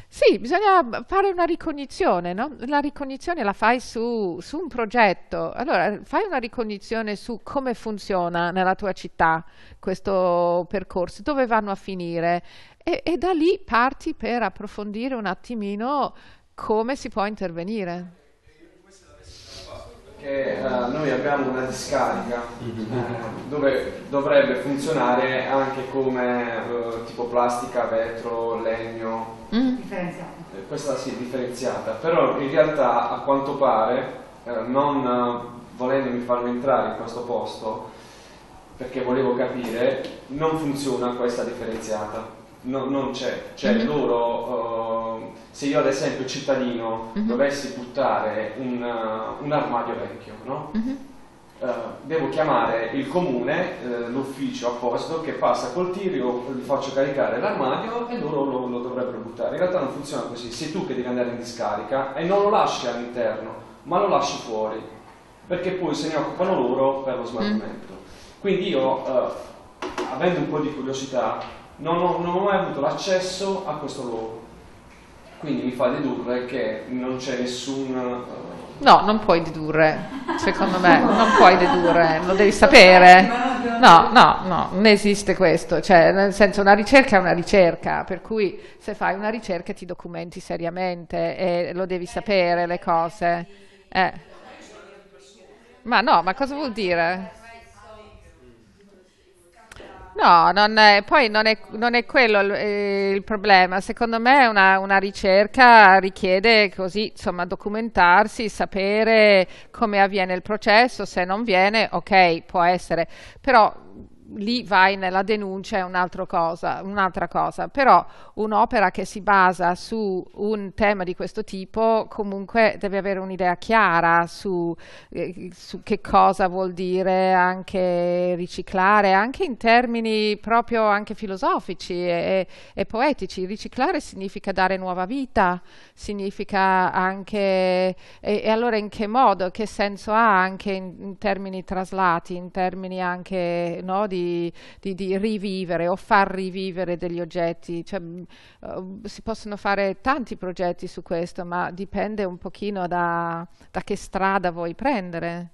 Sì, bisogna fare una ricognizione, no? La ricognizione la fai su, su un progetto. Allora, fai una ricognizione su come funziona nella tua città questo percorso, dove vanno a finire. E, e da lì parti per approfondire un attimino come si può intervenire che uh, noi abbiamo una discarica mhm. eh, dove dovrebbe funzionare anche come uh, tipo plastica, vetro, legno. Mm. Differenziata. Eh, questa sì, differenziata, però in realtà a quanto pare, eh, non eh, volendomi farlo entrare in questo posto, perché volevo capire, non funziona questa differenziata no, non c'è, cioè mm -hmm. loro, uh, se io ad esempio cittadino mm -hmm. dovessi buttare un, uh, un armadio vecchio, no? mm -hmm. uh, devo chiamare il comune, eh, l'ufficio apposito che passa col tirio, gli faccio caricare l'armadio e loro lo, lo dovrebbero buttare. In realtà non funziona così, sei tu che devi andare in discarica e non lo lasci all'interno, ma lo lasci fuori, perché poi se ne occupano loro per lo mm. smaltimento. Quindi io, avendo un po' di curiosità, non ho, non ho mai avuto l'accesso a questo luogo. Quindi mi fa dedurre che non c'è nessun... Uh... No, non puoi dedurre, secondo me, non puoi dedurre, lo devi sapere. No, no, no, non esiste questo, cioè nel senso una ricerca è una ricerca, per cui se fai una ricerca ti documenti seriamente e lo devi sapere le cose. Eh. Ma no, ma cosa vuol dire? No, non è, poi non è, non è quello il, eh, il, problema. Secondo me una, una, ricerca richiede così, insomma, documentarsi, sapere come avviene il processo, se non viene, ok, può essere. Però lì vai nella denuncia è un'altra cosa, un cosa, però un'opera che si basa su un tema di questo tipo comunque deve avere un'idea chiara su, eh, su, che cosa vuol dire anche riciclare, anche in termini proprio anche filosofici e, e poetici. Riciclare significa dare nuova vita, significa anche, e, e allora in che modo, che senso ha anche in, in termini traslati, in termini anche no, di di, di, di rivivere o far rivivere degli oggetti. Cioè, mm, uh, si possono fare tanti progetti su questo, ma dipende un pochino da, da che strada vuoi prendere.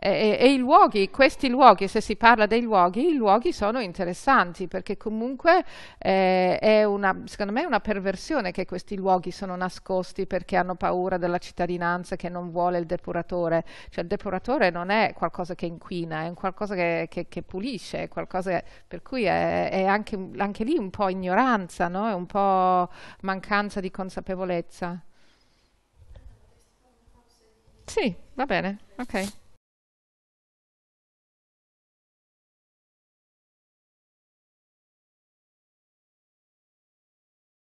E, e, i luoghi, questi luoghi, se si parla dei luoghi, i luoghi sono interessanti perché comunque eh, è una, secondo me è una perversione che questi luoghi sono nascosti perché hanno paura della cittadinanza che non vuole il depuratore. Cioè il depuratore non è qualcosa che inquina, è qualcosa che, che, che pulisce, qualcosa, per cui è, è anche, anche, lì un po' ignoranza, no? è un po' mancanza di consapevolezza. Sì, va bene, ok.